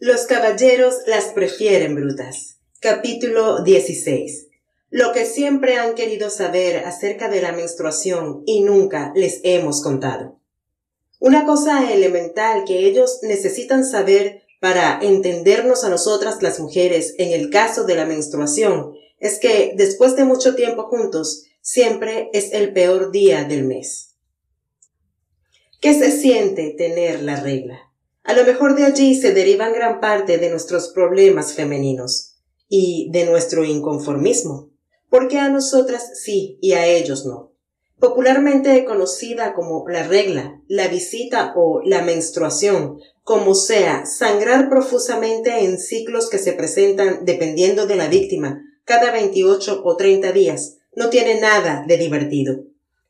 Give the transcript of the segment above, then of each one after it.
Los caballeros las prefieren brutas. Capítulo 16. Lo que siempre han querido saber acerca de la menstruación y nunca les hemos contado. Una cosa elemental que ellos necesitan saber para entendernos a nosotras las mujeres en el caso de la menstruación es que después de mucho tiempo juntos siempre es el peor día del mes. ¿Qué se siente tener la regla? A lo mejor de allí se derivan gran parte de nuestros problemas femeninos y de nuestro inconformismo, porque a nosotras sí y a ellos no. Popularmente conocida como la regla, la visita o la menstruación, como sea, sangrar profusamente en ciclos que se presentan dependiendo de la víctima, cada 28 o 30 días, no tiene nada de divertido.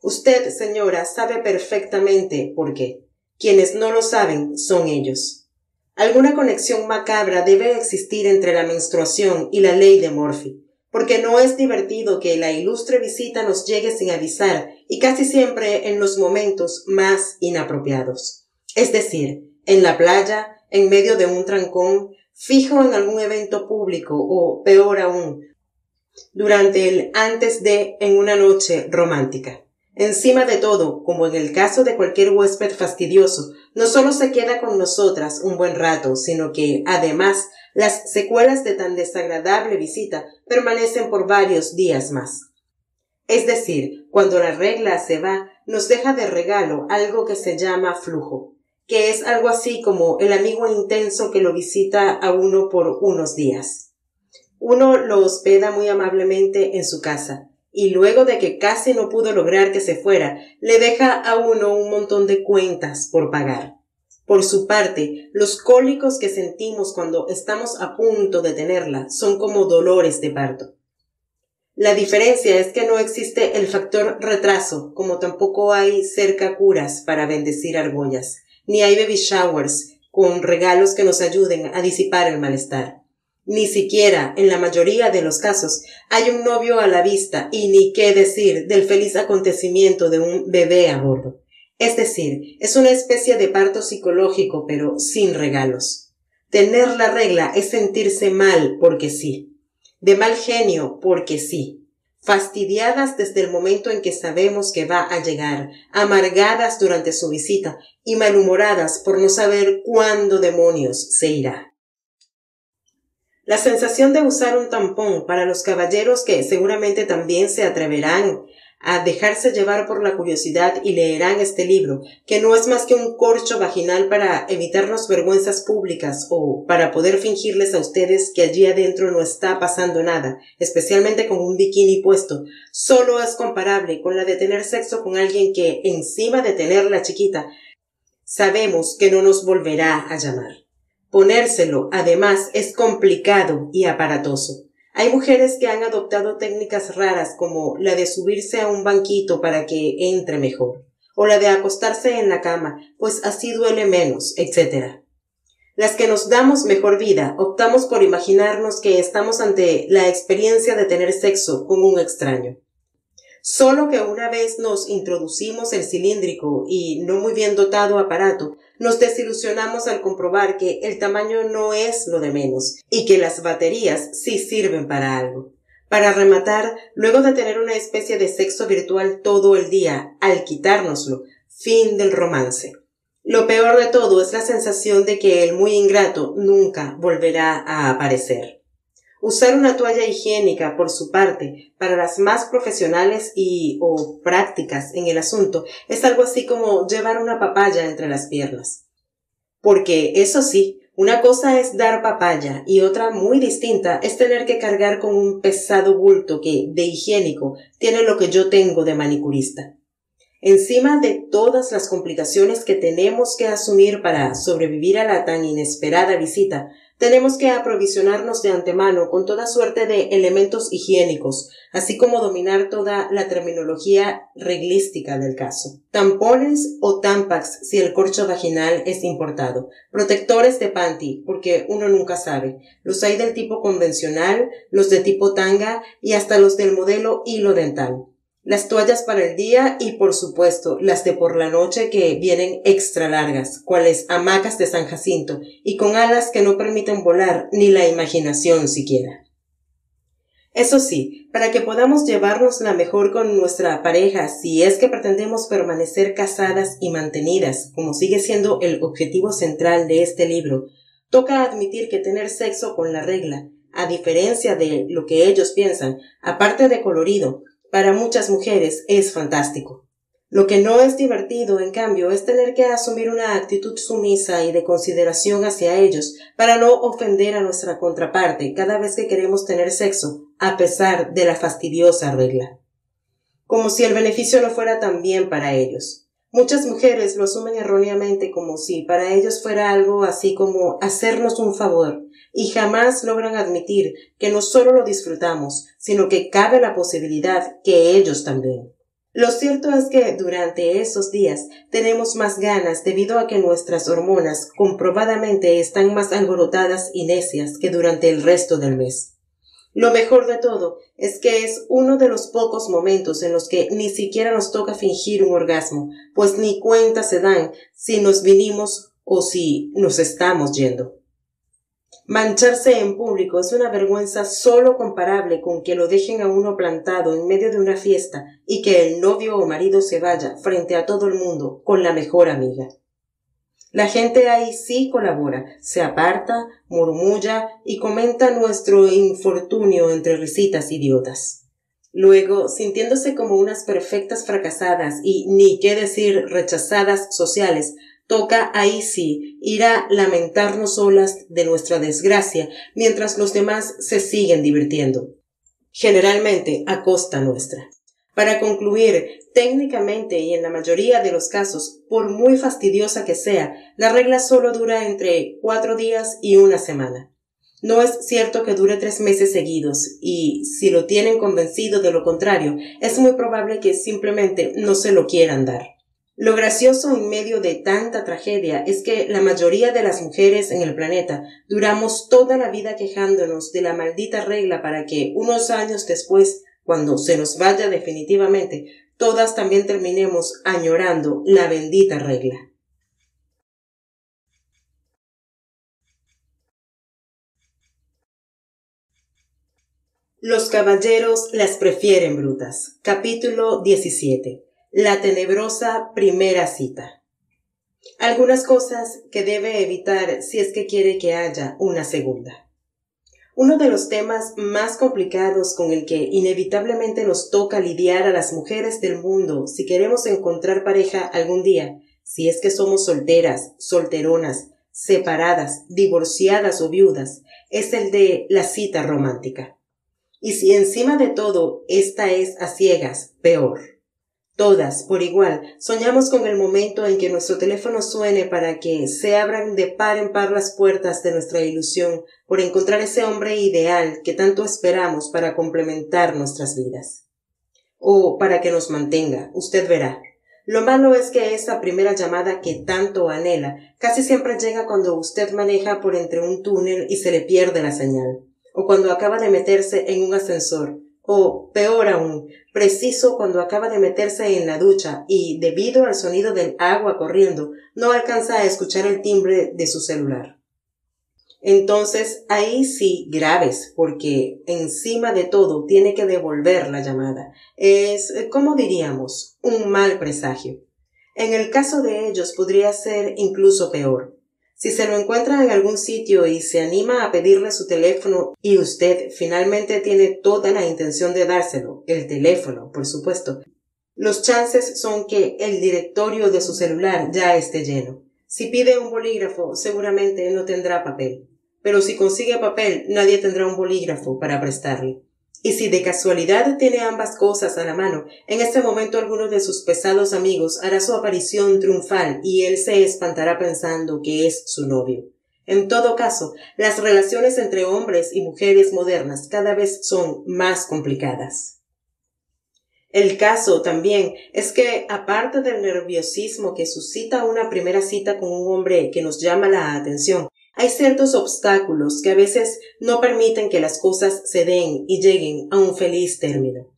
Usted, señora, sabe perfectamente por qué. Quienes no lo saben son ellos. Alguna conexión macabra debe existir entre la menstruación y la ley de Morphy, porque no es divertido que la ilustre visita nos llegue sin avisar y casi siempre en los momentos más inapropiados. Es decir, en la playa, en medio de un trancón, fijo en algún evento público o, peor aún, durante el antes de en una noche romántica. Encima de todo, como en el caso de cualquier huésped fastidioso, no solo se queda con nosotras un buen rato, sino que, además, las secuelas de tan desagradable visita permanecen por varios días más. Es decir, cuando la regla se va, nos deja de regalo algo que se llama flujo, que es algo así como el amigo intenso que lo visita a uno por unos días. Uno lo hospeda muy amablemente en su casa, y luego de que casi no pudo lograr que se fuera, le deja a uno un montón de cuentas por pagar. Por su parte, los cólicos que sentimos cuando estamos a punto de tenerla son como dolores de parto. La diferencia es que no existe el factor retraso, como tampoco hay cerca curas para bendecir argollas, ni hay baby showers con regalos que nos ayuden a disipar el malestar. Ni siquiera, en la mayoría de los casos, hay un novio a la vista y ni qué decir del feliz acontecimiento de un bebé a bordo. Es decir, es una especie de parto psicológico pero sin regalos. Tener la regla es sentirse mal porque sí, de mal genio porque sí, fastidiadas desde el momento en que sabemos que va a llegar, amargadas durante su visita y malhumoradas por no saber cuándo demonios se irá. La sensación de usar un tampón para los caballeros que seguramente también se atreverán a dejarse llevar por la curiosidad y leerán este libro, que no es más que un corcho vaginal para evitarnos vergüenzas públicas o para poder fingirles a ustedes que allí adentro no está pasando nada, especialmente con un bikini puesto, solo es comparable con la de tener sexo con alguien que, encima de tener la chiquita, sabemos que no nos volverá a llamar. Ponérselo, además, es complicado y aparatoso. Hay mujeres que han adoptado técnicas raras como la de subirse a un banquito para que entre mejor, o la de acostarse en la cama, pues así duele menos, etc. Las que nos damos mejor vida optamos por imaginarnos que estamos ante la experiencia de tener sexo con un extraño. Solo que una vez nos introducimos el cilíndrico y no muy bien dotado aparato, nos desilusionamos al comprobar que el tamaño no es lo de menos y que las baterías sí sirven para algo. Para rematar, luego de tener una especie de sexo virtual todo el día, al quitárnoslo, fin del romance. Lo peor de todo es la sensación de que el muy ingrato nunca volverá a aparecer. Usar una toalla higiénica, por su parte, para las más profesionales y o prácticas en el asunto, es algo así como llevar una papaya entre las piernas. Porque, eso sí, una cosa es dar papaya y otra muy distinta es tener que cargar con un pesado bulto que, de higiénico, tiene lo que yo tengo de manicurista. Encima de todas las complicaciones que tenemos que asumir para sobrevivir a la tan inesperada visita, tenemos que aprovisionarnos de antemano con toda suerte de elementos higiénicos, así como dominar toda la terminología reglística del caso. Tampones o tampax si el corcho vaginal es importado. Protectores de panty, porque uno nunca sabe. Los hay del tipo convencional, los de tipo tanga y hasta los del modelo hilo dental las toallas para el día y por supuesto las de por la noche que vienen extra largas, cuales hamacas de San Jacinto, y con alas que no permiten volar ni la imaginación siquiera. Eso sí, para que podamos llevarnos la mejor con nuestra pareja si es que pretendemos permanecer casadas y mantenidas, como sigue siendo el objetivo central de este libro, toca admitir que tener sexo con la regla, a diferencia de lo que ellos piensan, aparte de colorido, para muchas mujeres es fantástico. Lo que no es divertido, en cambio, es tener que asumir una actitud sumisa y de consideración hacia ellos para no ofender a nuestra contraparte cada vez que queremos tener sexo, a pesar de la fastidiosa regla. Como si el beneficio no fuera también para ellos. Muchas mujeres lo asumen erróneamente como si para ellos fuera algo así como hacernos un favor, y jamás logran admitir que no solo lo disfrutamos, sino que cabe la posibilidad que ellos también. Lo cierto es que durante esos días tenemos más ganas debido a que nuestras hormonas comprobadamente están más alborotadas y necias que durante el resto del mes. Lo mejor de todo es que es uno de los pocos momentos en los que ni siquiera nos toca fingir un orgasmo, pues ni cuenta se dan si nos vinimos o si nos estamos yendo. Mancharse en público es una vergüenza sólo comparable con que lo dejen a uno plantado en medio de una fiesta y que el novio o marido se vaya frente a todo el mundo con la mejor amiga. La gente ahí sí colabora, se aparta, murmulla y comenta nuestro infortunio entre risitas idiotas. Luego, sintiéndose como unas perfectas fracasadas y, ni qué decir, rechazadas sociales, Toca ahí sí ir a lamentarnos solas de nuestra desgracia mientras los demás se siguen divirtiendo. Generalmente a costa nuestra. Para concluir, técnicamente y en la mayoría de los casos, por muy fastidiosa que sea, la regla solo dura entre cuatro días y una semana. No es cierto que dure tres meses seguidos y, si lo tienen convencido de lo contrario, es muy probable que simplemente no se lo quieran dar. Lo gracioso en medio de tanta tragedia es que la mayoría de las mujeres en el planeta duramos toda la vida quejándonos de la maldita regla para que unos años después, cuando se nos vaya definitivamente, todas también terminemos añorando la bendita regla. Los caballeros las prefieren brutas. Capítulo 17. La tenebrosa primera cita. Algunas cosas que debe evitar si es que quiere que haya una segunda. Uno de los temas más complicados con el que inevitablemente nos toca lidiar a las mujeres del mundo si queremos encontrar pareja algún día, si es que somos solteras, solteronas, separadas, divorciadas o viudas, es el de la cita romántica. Y si encima de todo esta es a ciegas, peor. Todas, por igual, soñamos con el momento en que nuestro teléfono suene para que se abran de par en par las puertas de nuestra ilusión por encontrar ese hombre ideal que tanto esperamos para complementar nuestras vidas. O para que nos mantenga, usted verá. Lo malo es que esa primera llamada que tanto anhela casi siempre llega cuando usted maneja por entre un túnel y se le pierde la señal, o cuando acaba de meterse en un ascensor, o, peor aún, preciso cuando acaba de meterse en la ducha y, debido al sonido del agua corriendo, no alcanza a escuchar el timbre de su celular. Entonces, ahí sí graves, porque encima de todo tiene que devolver la llamada. Es, como diríamos, un mal presagio. En el caso de ellos podría ser incluso peor, si se lo encuentra en algún sitio y se anima a pedirle su teléfono y usted finalmente tiene toda la intención de dárselo, el teléfono, por supuesto, los chances son que el directorio de su celular ya esté lleno. Si pide un bolígrafo, seguramente no tendrá papel. Pero si consigue papel, nadie tendrá un bolígrafo para prestarle. Y si de casualidad tiene ambas cosas a la mano, en este momento alguno de sus pesados amigos hará su aparición triunfal y él se espantará pensando que es su novio. En todo caso, las relaciones entre hombres y mujeres modernas cada vez son más complicadas. El caso también es que, aparte del nerviosismo que suscita una primera cita con un hombre que nos llama la atención, hay ciertos obstáculos que a veces no permiten que las cosas se den y lleguen a un feliz término.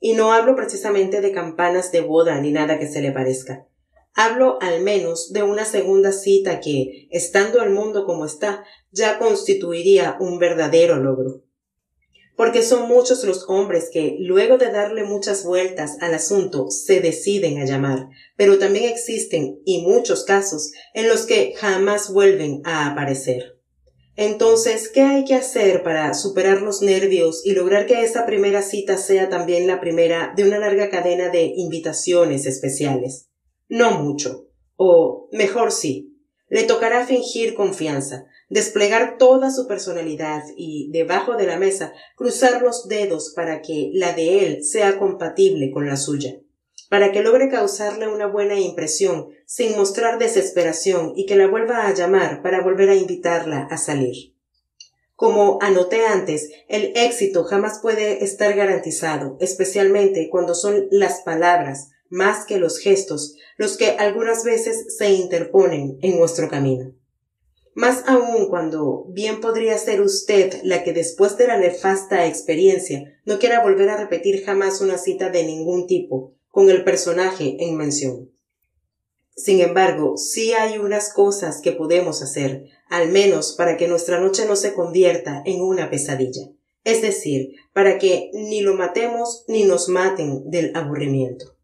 Y no hablo precisamente de campanas de boda ni nada que se le parezca. Hablo al menos de una segunda cita que, estando el mundo como está, ya constituiría un verdadero logro porque son muchos los hombres que, luego de darle muchas vueltas al asunto, se deciden a llamar, pero también existen, y muchos casos, en los que jamás vuelven a aparecer. Entonces, ¿qué hay que hacer para superar los nervios y lograr que esa primera cita sea también la primera de una larga cadena de invitaciones especiales? No mucho. O, mejor sí, le tocará fingir confianza, desplegar toda su personalidad y, debajo de la mesa, cruzar los dedos para que la de él sea compatible con la suya, para que logre causarle una buena impresión sin mostrar desesperación y que la vuelva a llamar para volver a invitarla a salir. Como anoté antes, el éxito jamás puede estar garantizado, especialmente cuando son las palabras, más que los gestos, los que algunas veces se interponen en nuestro camino más aún cuando bien podría ser usted la que después de la nefasta experiencia no quiera volver a repetir jamás una cita de ningún tipo con el personaje en mención. Sin embargo, sí hay unas cosas que podemos hacer, al menos para que nuestra noche no se convierta en una pesadilla, es decir, para que ni lo matemos ni nos maten del aburrimiento.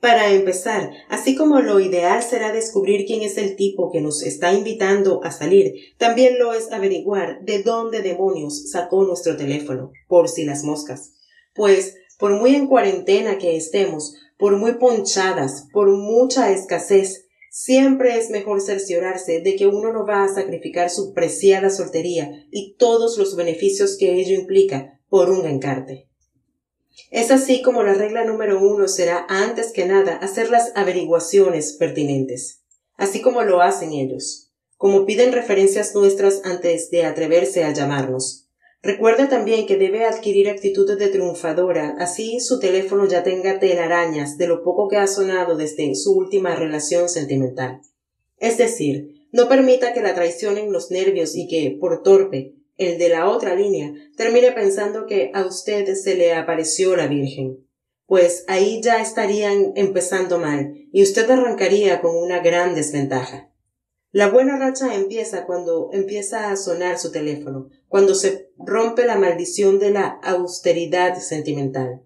Para empezar, así como lo ideal será descubrir quién es el tipo que nos está invitando a salir, también lo es averiguar de dónde demonios sacó nuestro teléfono, por si las moscas. Pues, por muy en cuarentena que estemos, por muy ponchadas, por mucha escasez, siempre es mejor cerciorarse de que uno no va a sacrificar su preciada soltería y todos los beneficios que ello implica por un encarte. Es así como la regla número uno será, antes que nada, hacer las averiguaciones pertinentes, así como lo hacen ellos, como piden referencias nuestras antes de atreverse a llamarnos. Recuerda también que debe adquirir actitudes de triunfadora, así su teléfono ya tenga telarañas de lo poco que ha sonado desde su última relación sentimental. Es decir, no permita que la traicionen los nervios y que, por torpe, el de la otra línea, termine pensando que a usted se le apareció la Virgen. Pues ahí ya estarían empezando mal y usted arrancaría con una gran desventaja. La buena racha empieza cuando empieza a sonar su teléfono, cuando se rompe la maldición de la austeridad sentimental.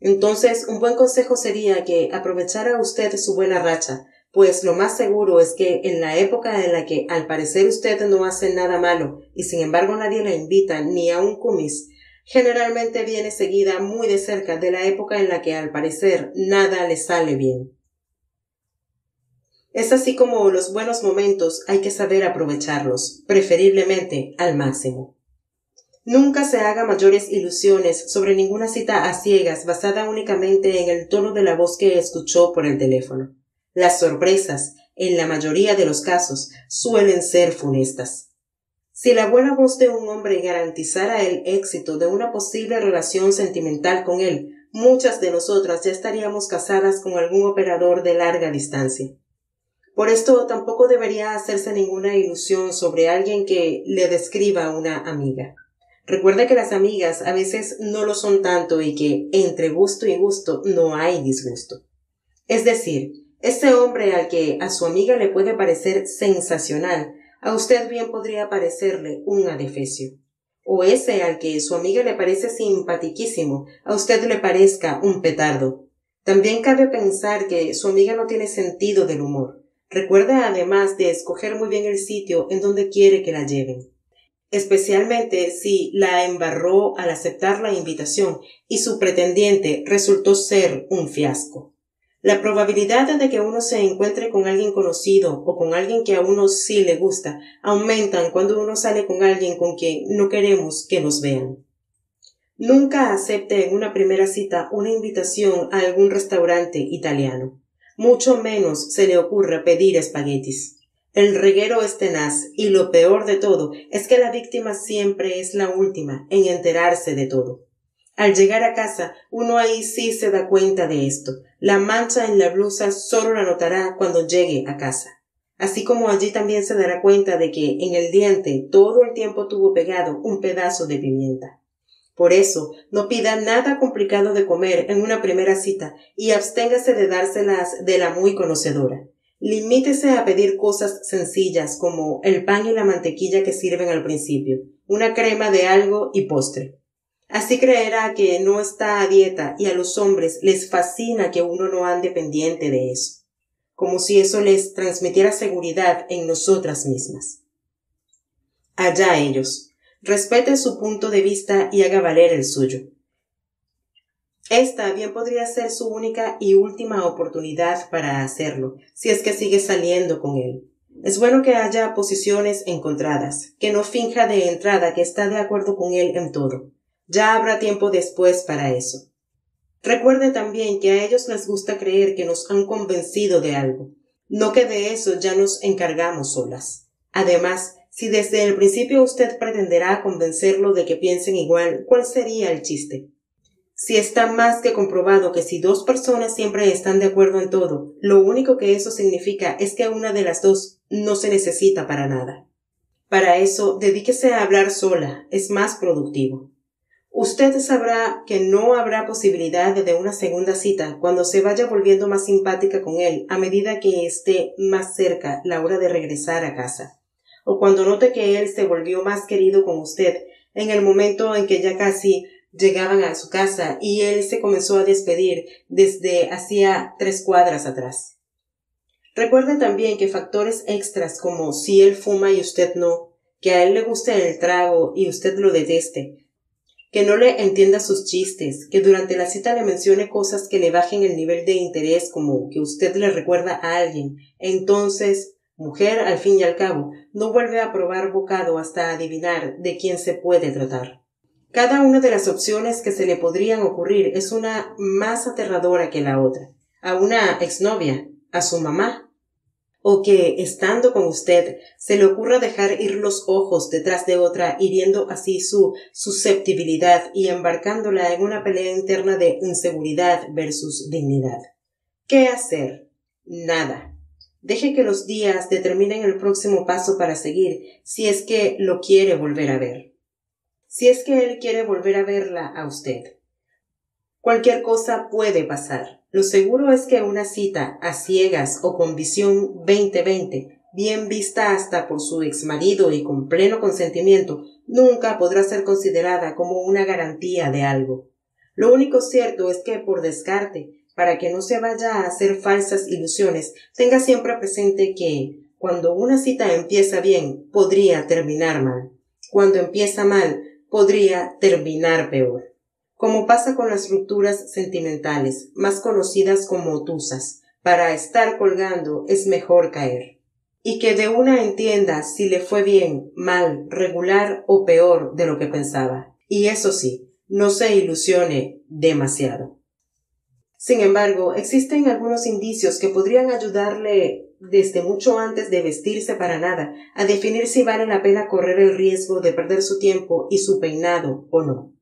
Entonces, un buen consejo sería que aprovechara usted su buena racha pues lo más seguro es que en la época en la que al parecer usted no hace nada malo y sin embargo nadie la invita ni a un cumis, generalmente viene seguida muy de cerca de la época en la que al parecer nada le sale bien. Es así como los buenos momentos hay que saber aprovecharlos, preferiblemente al máximo. Nunca se haga mayores ilusiones sobre ninguna cita a ciegas basada únicamente en el tono de la voz que escuchó por el teléfono. Las sorpresas, en la mayoría de los casos, suelen ser funestas. Si la buena voz de un hombre garantizara el éxito de una posible relación sentimental con él, muchas de nosotras ya estaríamos casadas con algún operador de larga distancia. Por esto tampoco debería hacerse ninguna ilusión sobre alguien que le describa una amiga. Recuerda que las amigas a veces no lo son tanto y que entre gusto y gusto no hay disgusto. Es decir, este hombre al que a su amiga le puede parecer sensacional, a usted bien podría parecerle un adefesio. O ese al que su amiga le parece simpatiquísimo, a usted le parezca un petardo. También cabe pensar que su amiga no tiene sentido del humor. Recuerde además de escoger muy bien el sitio en donde quiere que la lleven especialmente si la embarró al aceptar la invitación y su pretendiente resultó ser un fiasco. La probabilidad de que uno se encuentre con alguien conocido o con alguien que a uno sí le gusta aumentan cuando uno sale con alguien con quien no queremos que nos vean. Nunca acepte en una primera cita una invitación a algún restaurante italiano. Mucho menos se le ocurra pedir espaguetis. El reguero es tenaz y lo peor de todo es que la víctima siempre es la última en enterarse de todo. Al llegar a casa, uno ahí sí se da cuenta de esto. La mancha en la blusa solo la notará cuando llegue a casa. Así como allí también se dará cuenta de que en el diente todo el tiempo tuvo pegado un pedazo de pimienta. Por eso, no pida nada complicado de comer en una primera cita y absténgase de dárselas de la muy conocedora. Limítese a pedir cosas sencillas como el pan y la mantequilla que sirven al principio, una crema de algo y postre. Así creerá que no está a dieta y a los hombres les fascina que uno no ande pendiente de eso, como si eso les transmitiera seguridad en nosotras mismas. Allá ellos. Respete su punto de vista y haga valer el suyo. Esta bien podría ser su única y última oportunidad para hacerlo, si es que sigue saliendo con él. Es bueno que haya posiciones encontradas, que no finja de entrada que está de acuerdo con él en todo, ya habrá tiempo después para eso. Recuerde también que a ellos les gusta creer que nos han convencido de algo, no que de eso ya nos encargamos solas. Además, si desde el principio usted pretenderá convencerlo de que piensen igual, ¿cuál sería el chiste? Si está más que comprobado que si dos personas siempre están de acuerdo en todo, lo único que eso significa es que una de las dos no se necesita para nada. Para eso, dedíquese a hablar sola, es más productivo. Usted sabrá que no habrá posibilidad de una segunda cita cuando se vaya volviendo más simpática con él a medida que esté más cerca la hora de regresar a casa, o cuando note que él se volvió más querido con usted en el momento en que ya casi llegaban a su casa y él se comenzó a despedir desde hacía tres cuadras atrás. Recuerde también que factores extras como si él fuma y usted no, que a él le guste el trago y usted lo deteste, que no le entienda sus chistes, que durante la cita le mencione cosas que le bajen el nivel de interés, como que usted le recuerda a alguien. Entonces, mujer, al fin y al cabo, no vuelve a probar bocado hasta adivinar de quién se puede tratar. Cada una de las opciones que se le podrían ocurrir es una más aterradora que la otra. A una exnovia, a su mamá, o que, estando con usted, se le ocurra dejar ir los ojos detrás de otra, hiriendo así su susceptibilidad y embarcándola en una pelea interna de inseguridad versus dignidad. ¿Qué hacer? Nada. Deje que los días determinen el próximo paso para seguir, si es que lo quiere volver a ver. Si es que él quiere volver a verla a usted. Cualquier cosa puede pasar. Lo seguro es que una cita a ciegas o con visión 2020, bien vista hasta por su ex marido y con pleno consentimiento, nunca podrá ser considerada como una garantía de algo. Lo único cierto es que, por descarte, para que no se vaya a hacer falsas ilusiones, tenga siempre presente que, cuando una cita empieza bien, podría terminar mal. Cuando empieza mal, podría terminar peor como pasa con las rupturas sentimentales, más conocidas como tusas. Para estar colgando es mejor caer. Y que de una entienda si le fue bien, mal, regular o peor de lo que pensaba. Y eso sí, no se ilusione demasiado. Sin embargo, existen algunos indicios que podrían ayudarle desde mucho antes de vestirse para nada a definir si vale la pena correr el riesgo de perder su tiempo y su peinado o no.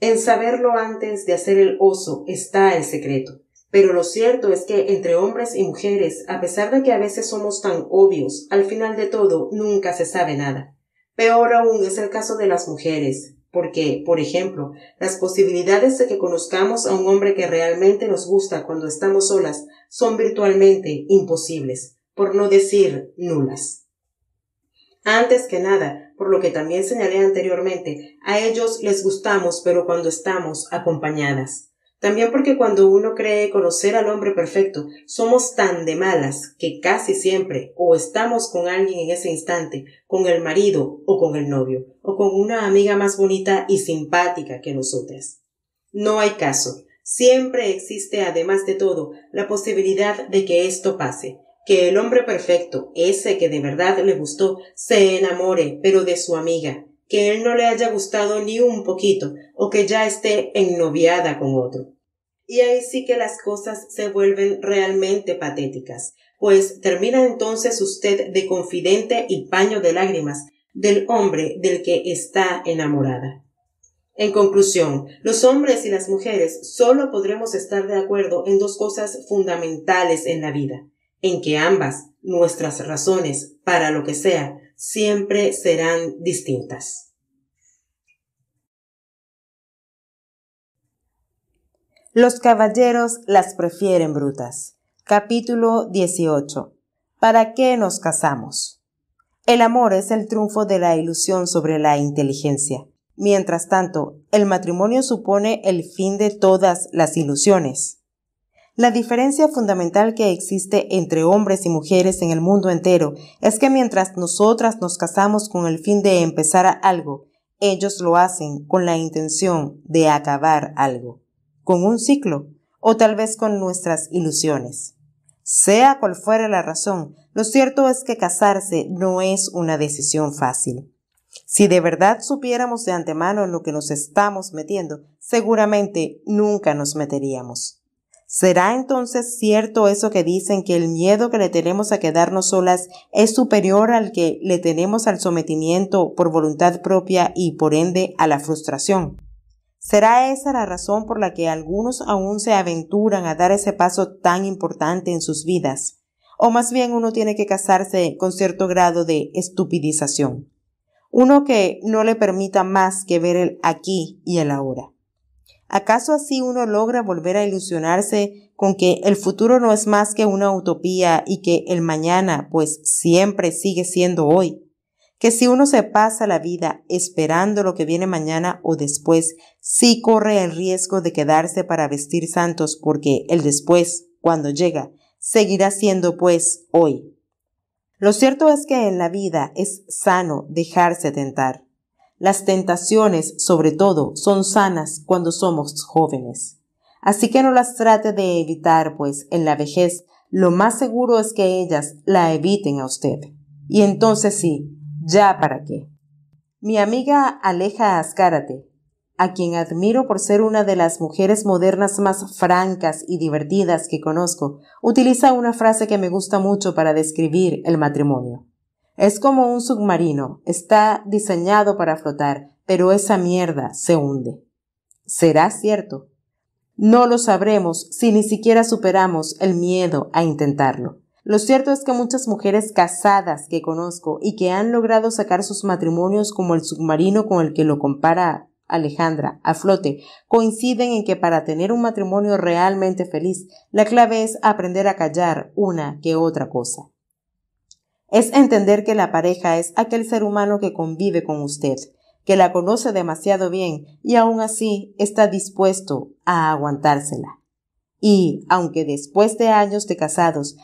En saberlo antes de hacer el oso está el secreto. Pero lo cierto es que entre hombres y mujeres, a pesar de que a veces somos tan obvios, al final de todo nunca se sabe nada. Peor aún es el caso de las mujeres, porque, por ejemplo, las posibilidades de que conozcamos a un hombre que realmente nos gusta cuando estamos solas son virtualmente imposibles, por no decir nulas. Antes que nada, por lo que también señalé anteriormente, a ellos les gustamos pero cuando estamos acompañadas. También porque cuando uno cree conocer al hombre perfecto, somos tan de malas que casi siempre o estamos con alguien en ese instante, con el marido o con el novio, o con una amiga más bonita y simpática que nosotras. No hay caso. Siempre existe, además de todo, la posibilidad de que esto pase, que el hombre perfecto, ese que de verdad le gustó, se enamore, pero de su amiga, que él no le haya gustado ni un poquito, o que ya esté ennoviada con otro. Y ahí sí que las cosas se vuelven realmente patéticas, pues termina entonces usted de confidente y paño de lágrimas del hombre del que está enamorada. En conclusión, los hombres y las mujeres solo podremos estar de acuerdo en dos cosas fundamentales en la vida en que ambas, nuestras razones, para lo que sea, siempre serán distintas. Los caballeros las prefieren brutas. Capítulo 18. ¿Para qué nos casamos? El amor es el triunfo de la ilusión sobre la inteligencia. Mientras tanto, el matrimonio supone el fin de todas las ilusiones. La diferencia fundamental que existe entre hombres y mujeres en el mundo entero es que mientras nosotras nos casamos con el fin de empezar algo, ellos lo hacen con la intención de acabar algo, con un ciclo o tal vez con nuestras ilusiones. Sea cual fuera la razón, lo cierto es que casarse no es una decisión fácil. Si de verdad supiéramos de antemano en lo que nos estamos metiendo, seguramente nunca nos meteríamos. ¿Será entonces cierto eso que dicen que el miedo que le tenemos a quedarnos solas es superior al que le tenemos al sometimiento por voluntad propia y por ende a la frustración? ¿Será esa la razón por la que algunos aún se aventuran a dar ese paso tan importante en sus vidas? O más bien uno tiene que casarse con cierto grado de estupidización. Uno que no le permita más que ver el aquí y el ahora. ¿Acaso así uno logra volver a ilusionarse con que el futuro no es más que una utopía y que el mañana pues siempre sigue siendo hoy? Que si uno se pasa la vida esperando lo que viene mañana o después, sí corre el riesgo de quedarse para vestir santos porque el después, cuando llega, seguirá siendo pues hoy. Lo cierto es que en la vida es sano dejarse tentar. Las tentaciones, sobre todo, son sanas cuando somos jóvenes. Así que no las trate de evitar, pues en la vejez lo más seguro es que ellas la eviten a usted. Y entonces sí, ya para qué. Mi amiga Aleja Azcárate, a quien admiro por ser una de las mujeres modernas más francas y divertidas que conozco, utiliza una frase que me gusta mucho para describir el matrimonio. Es como un submarino, está diseñado para flotar, pero esa mierda se hunde. ¿Será cierto? No lo sabremos si ni siquiera superamos el miedo a intentarlo. Lo cierto es que muchas mujeres casadas que conozco y que han logrado sacar sus matrimonios como el submarino con el que lo compara Alejandra a flote coinciden en que para tener un matrimonio realmente feliz la clave es aprender a callar una que otra cosa. Es entender que la pareja es aquel ser humano que convive con usted, que la conoce demasiado bien y aún así está dispuesto a aguantársela. Y, aunque después de años de casados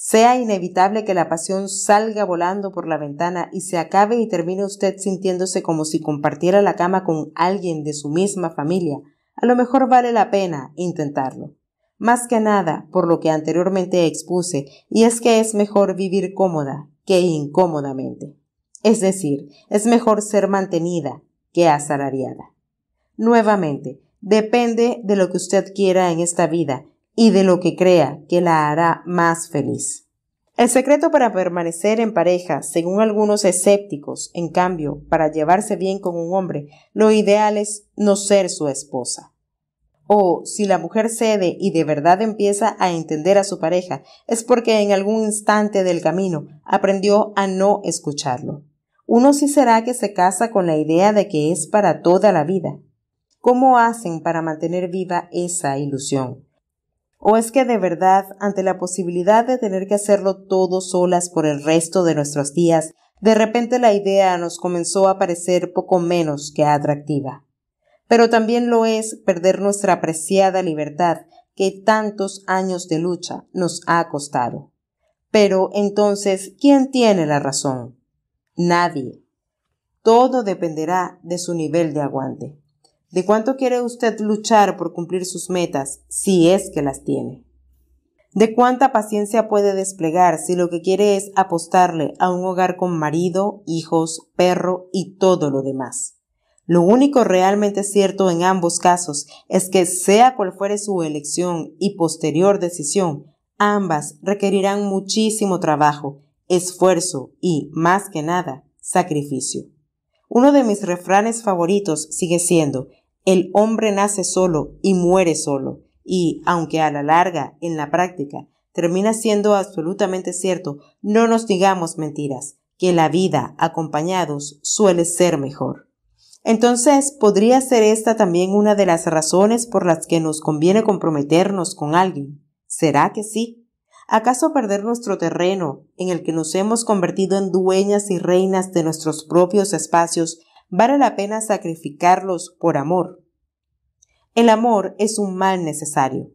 sea inevitable que la pasión salga volando por la ventana y se acabe y termine usted sintiéndose como si compartiera la cama con alguien de su misma familia, a lo mejor vale la pena intentarlo más que nada por lo que anteriormente expuse, y es que es mejor vivir cómoda que incómodamente. Es decir, es mejor ser mantenida que asalariada. Nuevamente, depende de lo que usted quiera en esta vida y de lo que crea que la hará más feliz. El secreto para permanecer en pareja, según algunos escépticos, en cambio, para llevarse bien con un hombre, lo ideal es no ser su esposa. O si la mujer cede y de verdad empieza a entender a su pareja, es porque en algún instante del camino aprendió a no escucharlo. Uno sí será que se casa con la idea de que es para toda la vida. ¿Cómo hacen para mantener viva esa ilusión? ¿O es que de verdad, ante la posibilidad de tener que hacerlo todo solas por el resto de nuestros días, de repente la idea nos comenzó a parecer poco menos que atractiva? pero también lo es perder nuestra apreciada libertad que tantos años de lucha nos ha costado. Pero entonces, ¿quién tiene la razón? Nadie. Todo dependerá de su nivel de aguante, de cuánto quiere usted luchar por cumplir sus metas, si es que las tiene, de cuánta paciencia puede desplegar si lo que quiere es apostarle a un hogar con marido, hijos, perro y todo lo demás lo único realmente cierto en ambos casos es que sea cual fuere su elección y posterior decisión, ambas requerirán muchísimo trabajo, esfuerzo y, más que nada, sacrificio. Uno de mis refranes favoritos sigue siendo, el hombre nace solo y muere solo, y, aunque a la larga, en la práctica, termina siendo absolutamente cierto, no nos digamos mentiras, que la vida acompañados suele ser mejor. Entonces, podría ser esta también una de las razones por las que nos conviene comprometernos con alguien. ¿Será que sí? ¿Acaso perder nuestro terreno, en el que nos hemos convertido en dueñas y reinas de nuestros propios espacios, vale la pena sacrificarlos por amor? El amor es un mal necesario,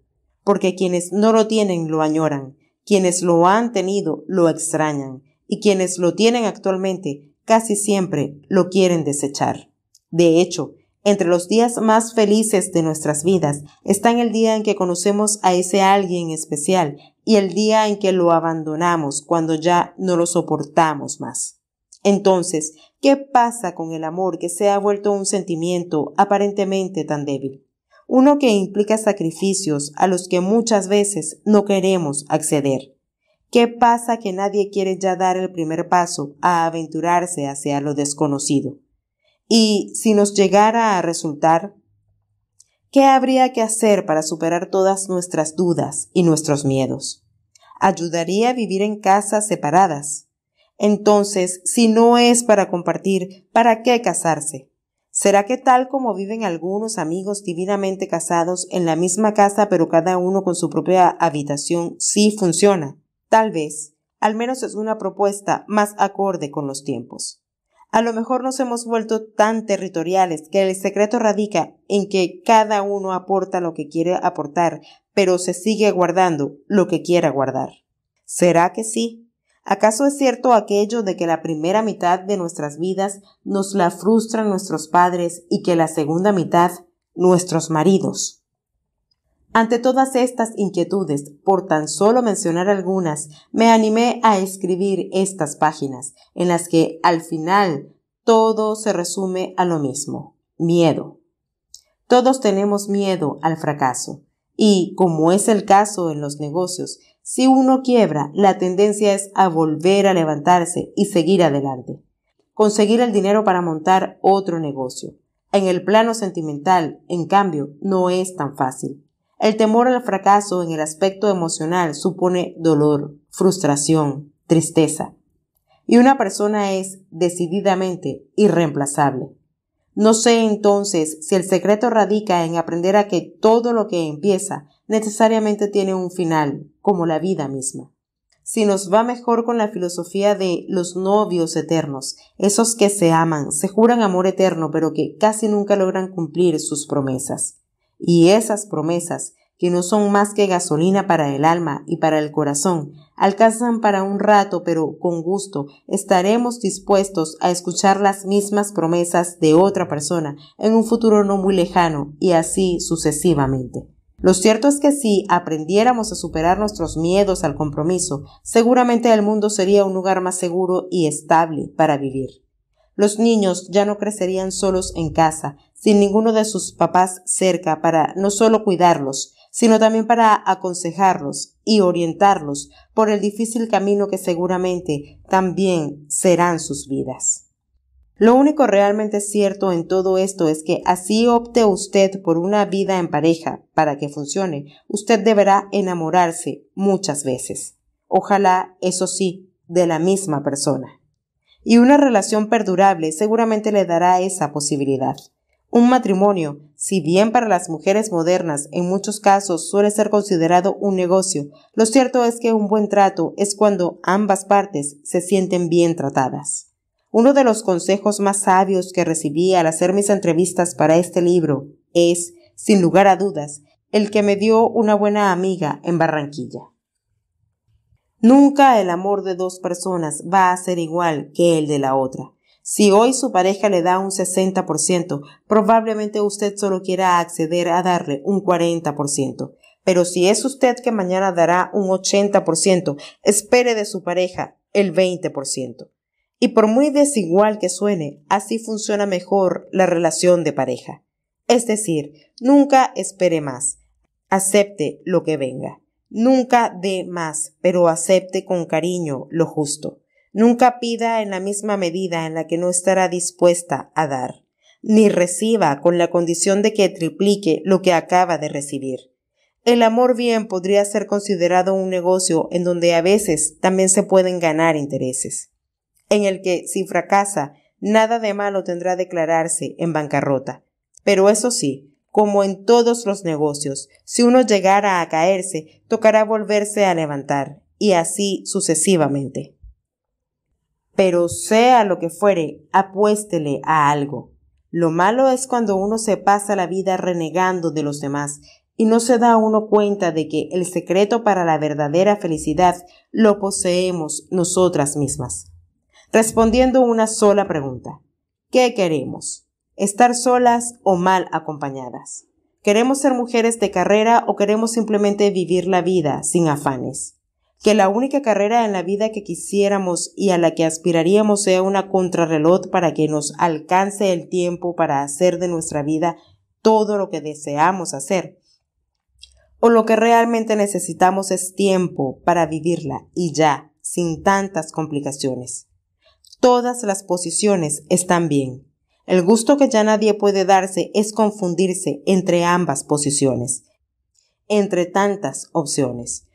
porque quienes no lo tienen lo añoran, quienes lo han tenido lo extrañan, y quienes lo tienen actualmente casi siempre lo quieren desechar. De hecho, entre los días más felices de nuestras vidas están el día en que conocemos a ese alguien especial y el día en que lo abandonamos cuando ya no lo soportamos más. Entonces, ¿qué pasa con el amor que se ha vuelto un sentimiento aparentemente tan débil? Uno que implica sacrificios a los que muchas veces no queremos acceder. ¿Qué pasa que nadie quiere ya dar el primer paso a aventurarse hacia lo desconocido? Y si nos llegara a resultar, ¿qué habría que hacer para superar todas nuestras dudas y nuestros miedos? Ayudaría a vivir en casas separadas. Entonces, si no es para compartir, ¿para qué casarse? ¿Será que tal como viven algunos amigos divinamente casados en la misma casa pero cada uno con su propia habitación, sí funciona? Tal vez, al menos es una propuesta más acorde con los tiempos. A lo mejor nos hemos vuelto tan territoriales que el secreto radica en que cada uno aporta lo que quiere aportar, pero se sigue guardando lo que quiera guardar. ¿Será que sí? ¿Acaso es cierto aquello de que la primera mitad de nuestras vidas nos la frustran nuestros padres y que la segunda mitad nuestros maridos? Ante todas estas inquietudes, por tan solo mencionar algunas, me animé a escribir estas páginas, en las que al final todo se resume a lo mismo, miedo. Todos tenemos miedo al fracaso, y como es el caso en los negocios, si uno quiebra, la tendencia es a volver a levantarse y seguir adelante. Conseguir el dinero para montar otro negocio. En el plano sentimental, en cambio, no es tan fácil el temor al fracaso en el aspecto emocional supone dolor, frustración, tristeza. Y una persona es decididamente irreemplazable. No sé entonces si el secreto radica en aprender a que todo lo que empieza necesariamente tiene un final, como la vida misma. Si nos va mejor con la filosofía de los novios eternos, esos que se aman, se juran amor eterno, pero que casi nunca logran cumplir sus promesas. Y esas promesas, que no son más que gasolina para el alma y para el corazón, alcanzan para un rato, pero con gusto estaremos dispuestos a escuchar las mismas promesas de otra persona en un futuro no muy lejano y así sucesivamente. Lo cierto es que si aprendiéramos a superar nuestros miedos al compromiso, seguramente el mundo sería un lugar más seguro y estable para vivir. Los niños ya no crecerían solos en casa, sin ninguno de sus papás cerca para no solo cuidarlos, sino también para aconsejarlos y orientarlos por el difícil camino que seguramente también serán sus vidas. Lo único realmente cierto en todo esto es que así opte usted por una vida en pareja para que funcione, usted deberá enamorarse muchas veces. Ojalá, eso sí, de la misma persona y una relación perdurable seguramente le dará esa posibilidad. Un matrimonio, si bien para las mujeres modernas en muchos casos suele ser considerado un negocio, lo cierto es que un buen trato es cuando ambas partes se sienten bien tratadas. Uno de los consejos más sabios que recibí al hacer mis entrevistas para este libro es, sin lugar a dudas, el que me dio una buena amiga en Barranquilla. Nunca el amor de dos personas va a ser igual que el de la otra. Si hoy su pareja le da un 60%, probablemente usted solo quiera acceder a darle un 40%. Pero si es usted que mañana dará un 80%, espere de su pareja el 20%. Y por muy desigual que suene, así funciona mejor la relación de pareja. Es decir, nunca espere más. Acepte lo que venga. Nunca dé más, pero acepte con cariño lo justo. Nunca pida en la misma medida en la que no estará dispuesta a dar, ni reciba con la condición de que triplique lo que acaba de recibir. El amor bien podría ser considerado un negocio en donde a veces también se pueden ganar intereses, en el que si fracasa, nada de malo tendrá declararse en bancarrota. Pero eso sí, como en todos los negocios. Si uno llegara a caerse, tocará volverse a levantar, y así sucesivamente. Pero sea lo que fuere, apuéstele a algo. Lo malo es cuando uno se pasa la vida renegando de los demás y no se da uno cuenta de que el secreto para la verdadera felicidad lo poseemos nosotras mismas. Respondiendo una sola pregunta. ¿Qué queremos? estar solas o mal acompañadas. ¿Queremos ser mujeres de carrera o queremos simplemente vivir la vida sin afanes? Que la única carrera en la vida que quisiéramos y a la que aspiraríamos sea una contrarreloj para que nos alcance el tiempo para hacer de nuestra vida todo lo que deseamos hacer. O lo que realmente necesitamos es tiempo para vivirla y ya, sin tantas complicaciones. Todas las posiciones están bien. El gusto que ya nadie puede darse es confundirse entre ambas posiciones, entre tantas opciones.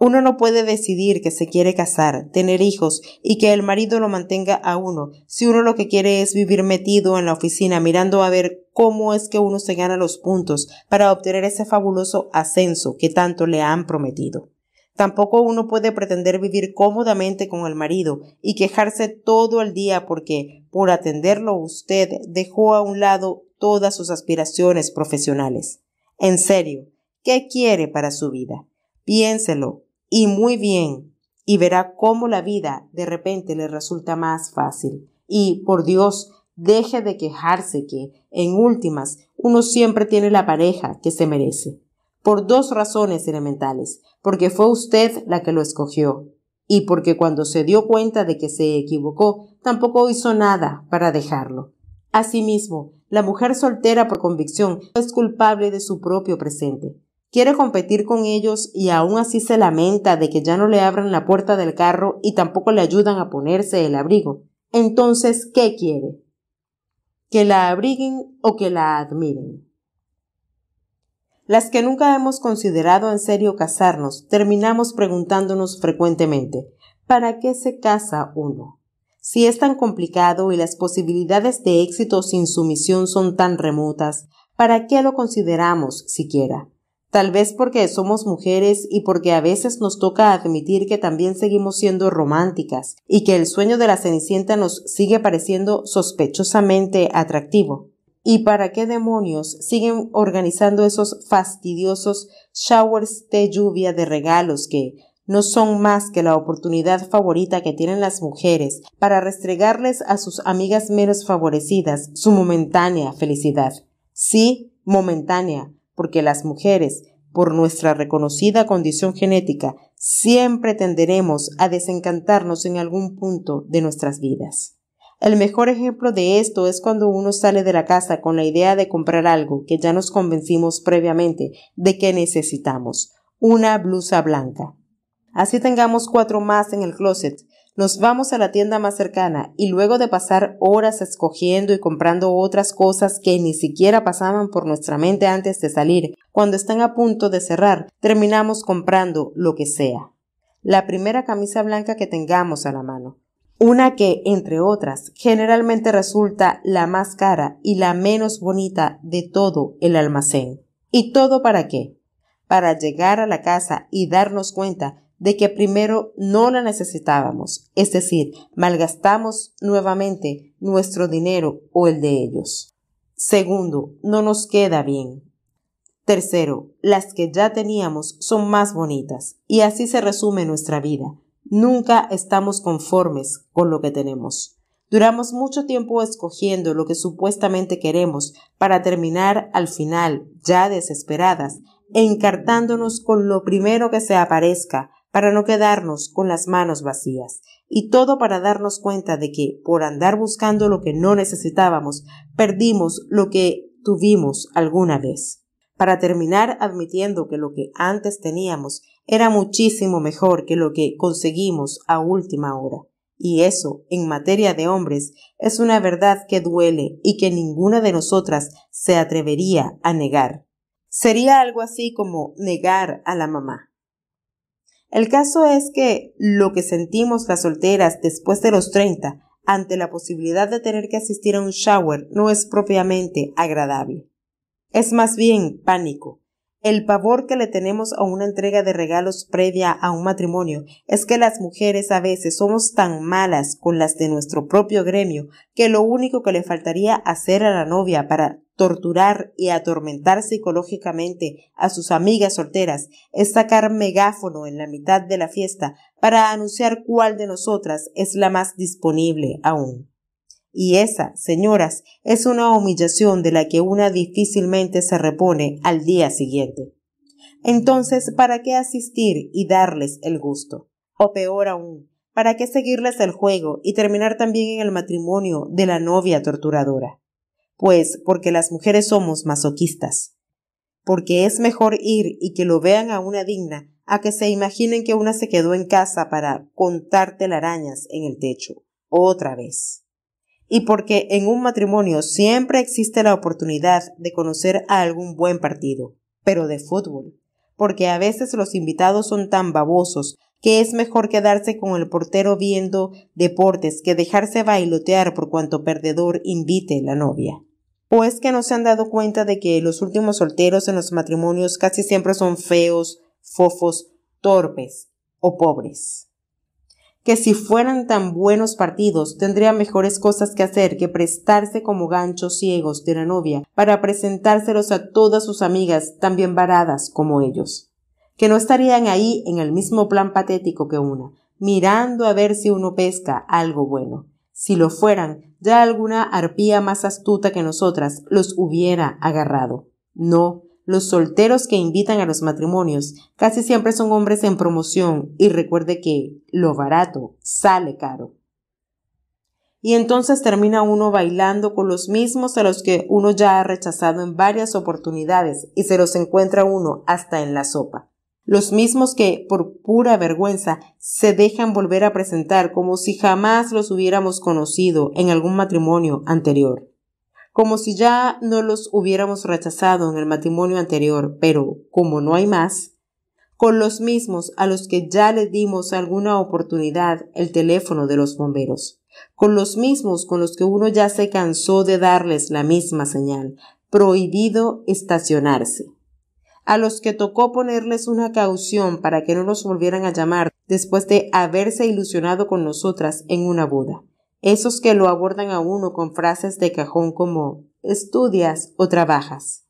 Uno no puede decidir que se quiere casar, tener hijos y que el marido lo mantenga a uno, si uno lo que quiere es vivir metido en la oficina mirando a ver cómo es que uno se gana los puntos para obtener ese fabuloso ascenso que tanto le han prometido. Tampoco uno puede pretender vivir cómodamente con el marido y quejarse todo el día porque por atenderlo usted dejó a un lado todas sus aspiraciones profesionales. En serio, ¿qué quiere para su vida? Piénselo y muy bien y verá cómo la vida de repente le resulta más fácil. Y, por Dios, deje de quejarse que, en últimas, uno siempre tiene la pareja que se merece. Por dos razones elementales, porque fue usted la que lo escogió y porque cuando se dio cuenta de que se equivocó, tampoco hizo nada para dejarlo. Asimismo, la mujer soltera por convicción es culpable de su propio presente. Quiere competir con ellos y aún así se lamenta de que ya no le abran la puerta del carro y tampoco le ayudan a ponerse el abrigo. Entonces, ¿qué quiere? Que la abriguen o que la admiren las que nunca hemos considerado en serio casarnos, terminamos preguntándonos frecuentemente, ¿para qué se casa uno? Si es tan complicado y las posibilidades de éxito sin sumisión son tan remotas, ¿para qué lo consideramos siquiera? Tal vez porque somos mujeres y porque a veces nos toca admitir que también seguimos siendo románticas y que el sueño de la Cenicienta nos sigue pareciendo sospechosamente atractivo. ¿Y para qué demonios siguen organizando esos fastidiosos showers de lluvia de regalos que no son más que la oportunidad favorita que tienen las mujeres para restregarles a sus amigas menos favorecidas su momentánea felicidad? Sí, momentánea, porque las mujeres, por nuestra reconocida condición genética, siempre tenderemos a desencantarnos en algún punto de nuestras vidas. El mejor ejemplo de esto es cuando uno sale de la casa con la idea de comprar algo que ya nos convencimos previamente de que necesitamos, una blusa blanca. Así tengamos cuatro más en el closet, nos vamos a la tienda más cercana y luego de pasar horas escogiendo y comprando otras cosas que ni siquiera pasaban por nuestra mente antes de salir, cuando están a punto de cerrar, terminamos comprando lo que sea. La primera camisa blanca que tengamos a la mano, una que, entre otras, generalmente resulta la más cara y la menos bonita de todo el almacén. ¿Y todo para qué? Para llegar a la casa y darnos cuenta de que primero no la necesitábamos, es decir, malgastamos nuevamente nuestro dinero o el de ellos. Segundo, no nos queda bien. Tercero, las que ya teníamos son más bonitas y así se resume nuestra vida Nunca estamos conformes con lo que tenemos. Duramos mucho tiempo escogiendo lo que supuestamente queremos para terminar al final ya desesperadas, encartándonos con lo primero que se aparezca para no quedarnos con las manos vacías, y todo para darnos cuenta de que, por andar buscando lo que no necesitábamos, perdimos lo que tuvimos alguna vez, para terminar admitiendo que lo que antes teníamos era muchísimo mejor que lo que conseguimos a última hora. Y eso, en materia de hombres, es una verdad que duele y que ninguna de nosotras se atrevería a negar. Sería algo así como negar a la mamá. El caso es que lo que sentimos las solteras después de los 30 ante la posibilidad de tener que asistir a un shower no es propiamente agradable. Es más bien pánico, el pavor que le tenemos a una entrega de regalos previa a un matrimonio es que las mujeres a veces somos tan malas con las de nuestro propio gremio que lo único que le faltaría hacer a la novia para torturar y atormentar psicológicamente a sus amigas solteras es sacar megáfono en la mitad de la fiesta para anunciar cuál de nosotras es la más disponible aún. Y esa, señoras, es una humillación de la que una difícilmente se repone al día siguiente. Entonces, ¿para qué asistir y darles el gusto? O peor aún, ¿para qué seguirles el juego y terminar también en el matrimonio de la novia torturadora? Pues porque las mujeres somos masoquistas. Porque es mejor ir y que lo vean a una digna a que se imaginen que una se quedó en casa para contar telarañas en el techo. Otra vez y porque en un matrimonio siempre existe la oportunidad de conocer a algún buen partido, pero de fútbol, porque a veces los invitados son tan babosos que es mejor quedarse con el portero viendo deportes que dejarse bailotear por cuanto perdedor invite la novia. ¿O es que no se han dado cuenta de que los últimos solteros en los matrimonios casi siempre son feos, fofos, torpes o pobres? que si fueran tan buenos partidos, tendría mejores cosas que hacer que prestarse como ganchos ciegos de la novia para presentárselos a todas sus amigas tan bien varadas como ellos, que no estarían ahí en el mismo plan patético que una, mirando a ver si uno pesca algo bueno. Si lo fueran, ya alguna arpía más astuta que nosotras los hubiera agarrado. No, los solteros que invitan a los matrimonios casi siempre son hombres en promoción y recuerde que lo barato sale caro. Y entonces termina uno bailando con los mismos a los que uno ya ha rechazado en varias oportunidades y se los encuentra uno hasta en la sopa los mismos que, por pura vergüenza, se dejan volver a presentar como si jamás los hubiéramos conocido en algún matrimonio anterior como si ya no los hubiéramos rechazado en el matrimonio anterior, pero como no hay más, con los mismos a los que ya le dimos alguna oportunidad el teléfono de los bomberos, con los mismos con los que uno ya se cansó de darles la misma señal, prohibido estacionarse a los que tocó ponerles una caución para que no nos volvieran a llamar después de haberse ilusionado con nosotras en una boda, esos que lo abordan a uno con frases de cajón como estudias o trabajas,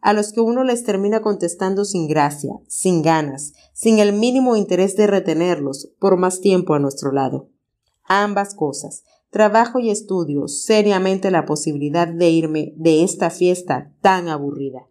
a los que uno les termina contestando sin gracia, sin ganas, sin el mínimo interés de retenerlos por más tiempo a nuestro lado. Ambas cosas, trabajo y estudio, seriamente la posibilidad de irme de esta fiesta tan aburrida.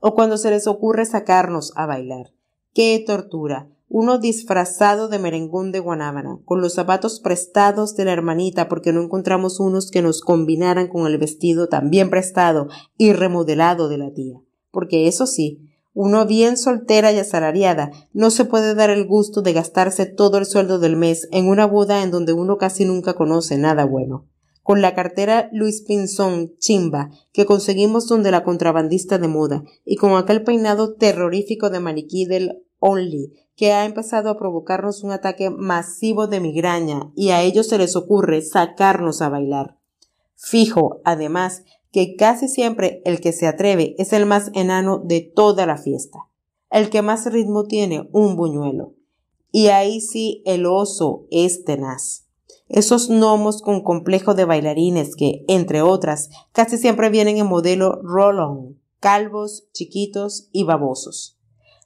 O cuando se les ocurre sacarnos a bailar. ¡Qué tortura! uno disfrazado de merengón de guanábana, con los zapatos prestados de la hermanita porque no encontramos unos que nos combinaran con el vestido también prestado y remodelado de la tía. Porque eso sí, uno bien soltera y asalariada no se puede dar el gusto de gastarse todo el sueldo del mes en una boda en donde uno casi nunca conoce nada bueno. Con la cartera Luis Pinzón chimba que conseguimos donde la contrabandista de moda y con aquel peinado terrorífico de maniquí del Only que ha empezado a provocarnos un ataque masivo de migraña y a ellos se les ocurre sacarnos a bailar. Fijo, además, que casi siempre el que se atreve es el más enano de toda la fiesta, el que más ritmo tiene un buñuelo. Y ahí sí el oso es tenaz. Esos gnomos con complejo de bailarines que, entre otras, casi siempre vienen en modelo roll calvos, chiquitos y babosos.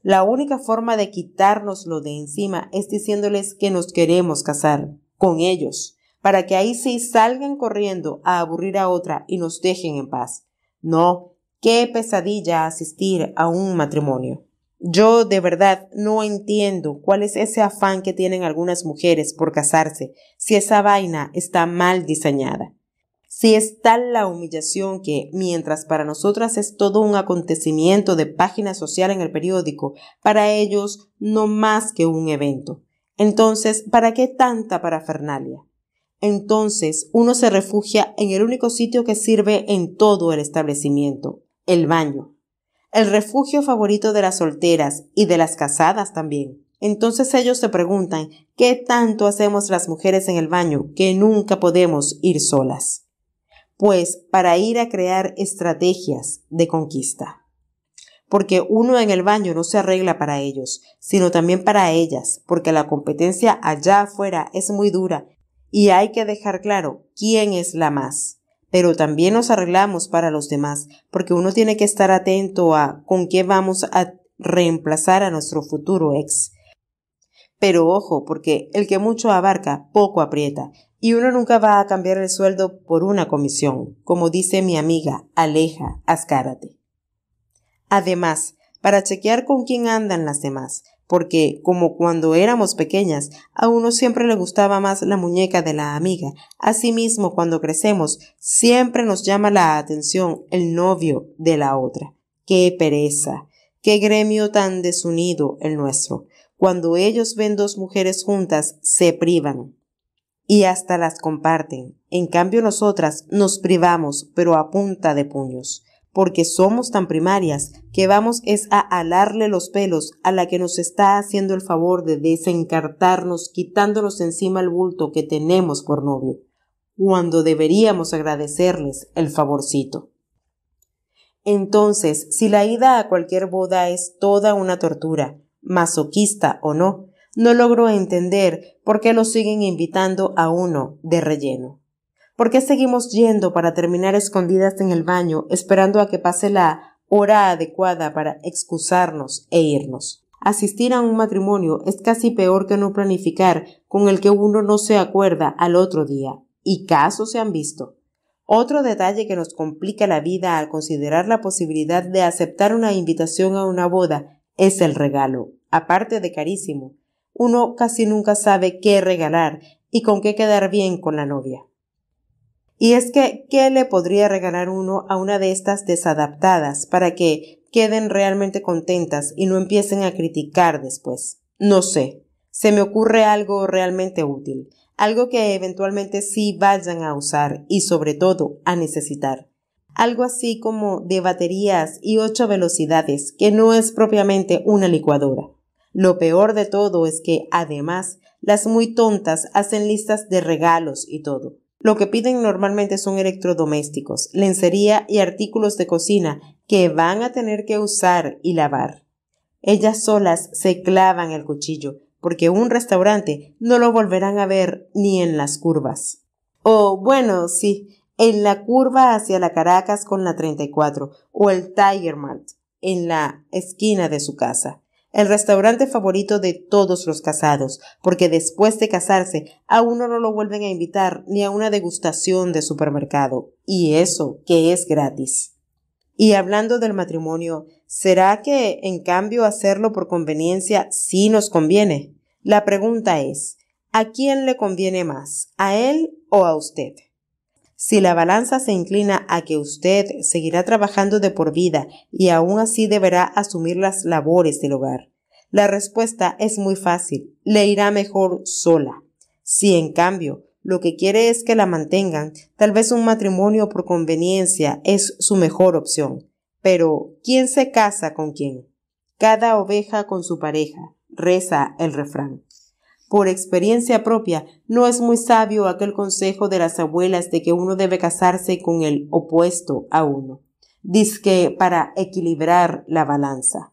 La única forma de quitárnoslo de encima es diciéndoles que nos queremos casar con ellos, para que ahí sí salgan corriendo a aburrir a otra y nos dejen en paz. No, qué pesadilla asistir a un matrimonio. Yo de verdad no entiendo cuál es ese afán que tienen algunas mujeres por casarse si esa vaina está mal diseñada. Si es tal la humillación que, mientras para nosotras es todo un acontecimiento de página social en el periódico, para ellos no más que un evento. Entonces, ¿para qué tanta parafernalia? Entonces, uno se refugia en el único sitio que sirve en todo el establecimiento, el baño. El refugio favorito de las solteras y de las casadas también. Entonces ellos se preguntan, ¿qué tanto hacemos las mujeres en el baño que nunca podemos ir solas? pues para ir a crear estrategias de conquista. Porque uno en el baño no se arregla para ellos, sino también para ellas, porque la competencia allá afuera es muy dura y hay que dejar claro quién es la más. Pero también nos arreglamos para los demás, porque uno tiene que estar atento a con qué vamos a reemplazar a nuestro futuro ex. Pero ojo, porque el que mucho abarca, poco aprieta, y uno nunca va a cambiar el sueldo por una comisión, como dice mi amiga, aleja, ascárate. Además, para chequear con quién andan las demás, porque, como cuando éramos pequeñas, a uno siempre le gustaba más la muñeca de la amiga. Asimismo, cuando crecemos, siempre nos llama la atención el novio de la otra. ¡Qué pereza! ¡Qué gremio tan desunido el nuestro! Cuando ellos ven dos mujeres juntas, se privan y hasta las comparten. En cambio nosotras nos privamos, pero a punta de puños, porque somos tan primarias que vamos es a alarle los pelos a la que nos está haciendo el favor de desencartarnos quitándonos encima el bulto que tenemos por novio, cuando deberíamos agradecerles el favorcito. Entonces, si la ida a cualquier boda es toda una tortura, masoquista o no, no logro entender por qué lo siguen invitando a uno de relleno. ¿Por qué seguimos yendo para terminar escondidas en el baño esperando a que pase la hora adecuada para excusarnos e irnos? Asistir a un matrimonio es casi peor que no planificar con el que uno no se acuerda al otro día, y casos se han visto. Otro detalle que nos complica la vida al considerar la posibilidad de aceptar una invitación a una boda es el regalo, aparte de carísimo, uno casi nunca sabe qué regalar y con qué quedar bien con la novia. Y es que, ¿qué le podría regalar uno a una de estas desadaptadas para que queden realmente contentas y no empiecen a criticar después? No sé. Se me ocurre algo realmente útil, algo que eventualmente sí vayan a usar y sobre todo a necesitar. Algo así como de baterías y ocho velocidades, que no es propiamente una licuadora. Lo peor de todo es que, además, las muy tontas hacen listas de regalos y todo. Lo que piden normalmente son electrodomésticos, lencería y artículos de cocina que van a tener que usar y lavar. Ellas solas se clavan el cuchillo, porque un restaurante no lo volverán a ver ni en las curvas. O bueno, sí, en la curva hacia la Caracas con la 34 o el Tiger en la esquina de su casa el restaurante favorito de todos los casados, porque después de casarse a uno no lo vuelven a invitar ni a una degustación de supermercado, y eso que es gratis. Y hablando del matrimonio, ¿será que en cambio hacerlo por conveniencia sí nos conviene? La pregunta es, ¿a quién le conviene más? ¿A él o a usted? Si la balanza se inclina a que usted seguirá trabajando de por vida y aún así deberá asumir las labores del hogar, la respuesta es muy fácil, le irá mejor sola. Si en cambio lo que quiere es que la mantengan, tal vez un matrimonio por conveniencia es su mejor opción. Pero, ¿quién se casa con quién? Cada oveja con su pareja, reza el refrán. Por experiencia propia, no es muy sabio aquel consejo de las abuelas de que uno debe casarse con el opuesto a uno. Dice para equilibrar la balanza.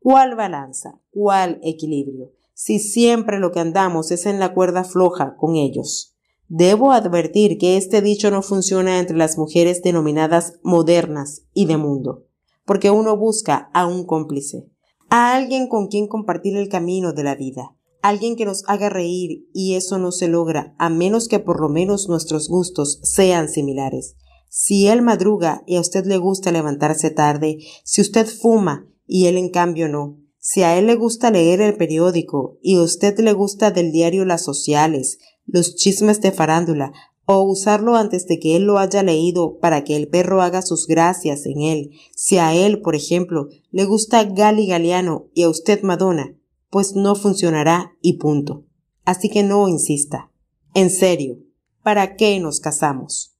¿Cuál balanza? ¿Cuál equilibrio? Si siempre lo que andamos es en la cuerda floja con ellos. Debo advertir que este dicho no funciona entre las mujeres denominadas modernas y de mundo, porque uno busca a un cómplice, a alguien con quien compartir el camino de la vida, alguien que nos haga reír y eso no se logra a menos que por lo menos nuestros gustos sean similares. Si él madruga y a usted le gusta levantarse tarde, si usted fuma y él en cambio no, si a él le gusta leer el periódico y a usted le gusta del diario las sociales, los chismes de farándula, o usarlo antes de que él lo haya leído para que el perro haga sus gracias en él. Si a él, por ejemplo, le gusta Gali Galeano y a usted Madonna, pues no funcionará y punto. Así que no insista. En serio, ¿para qué nos casamos?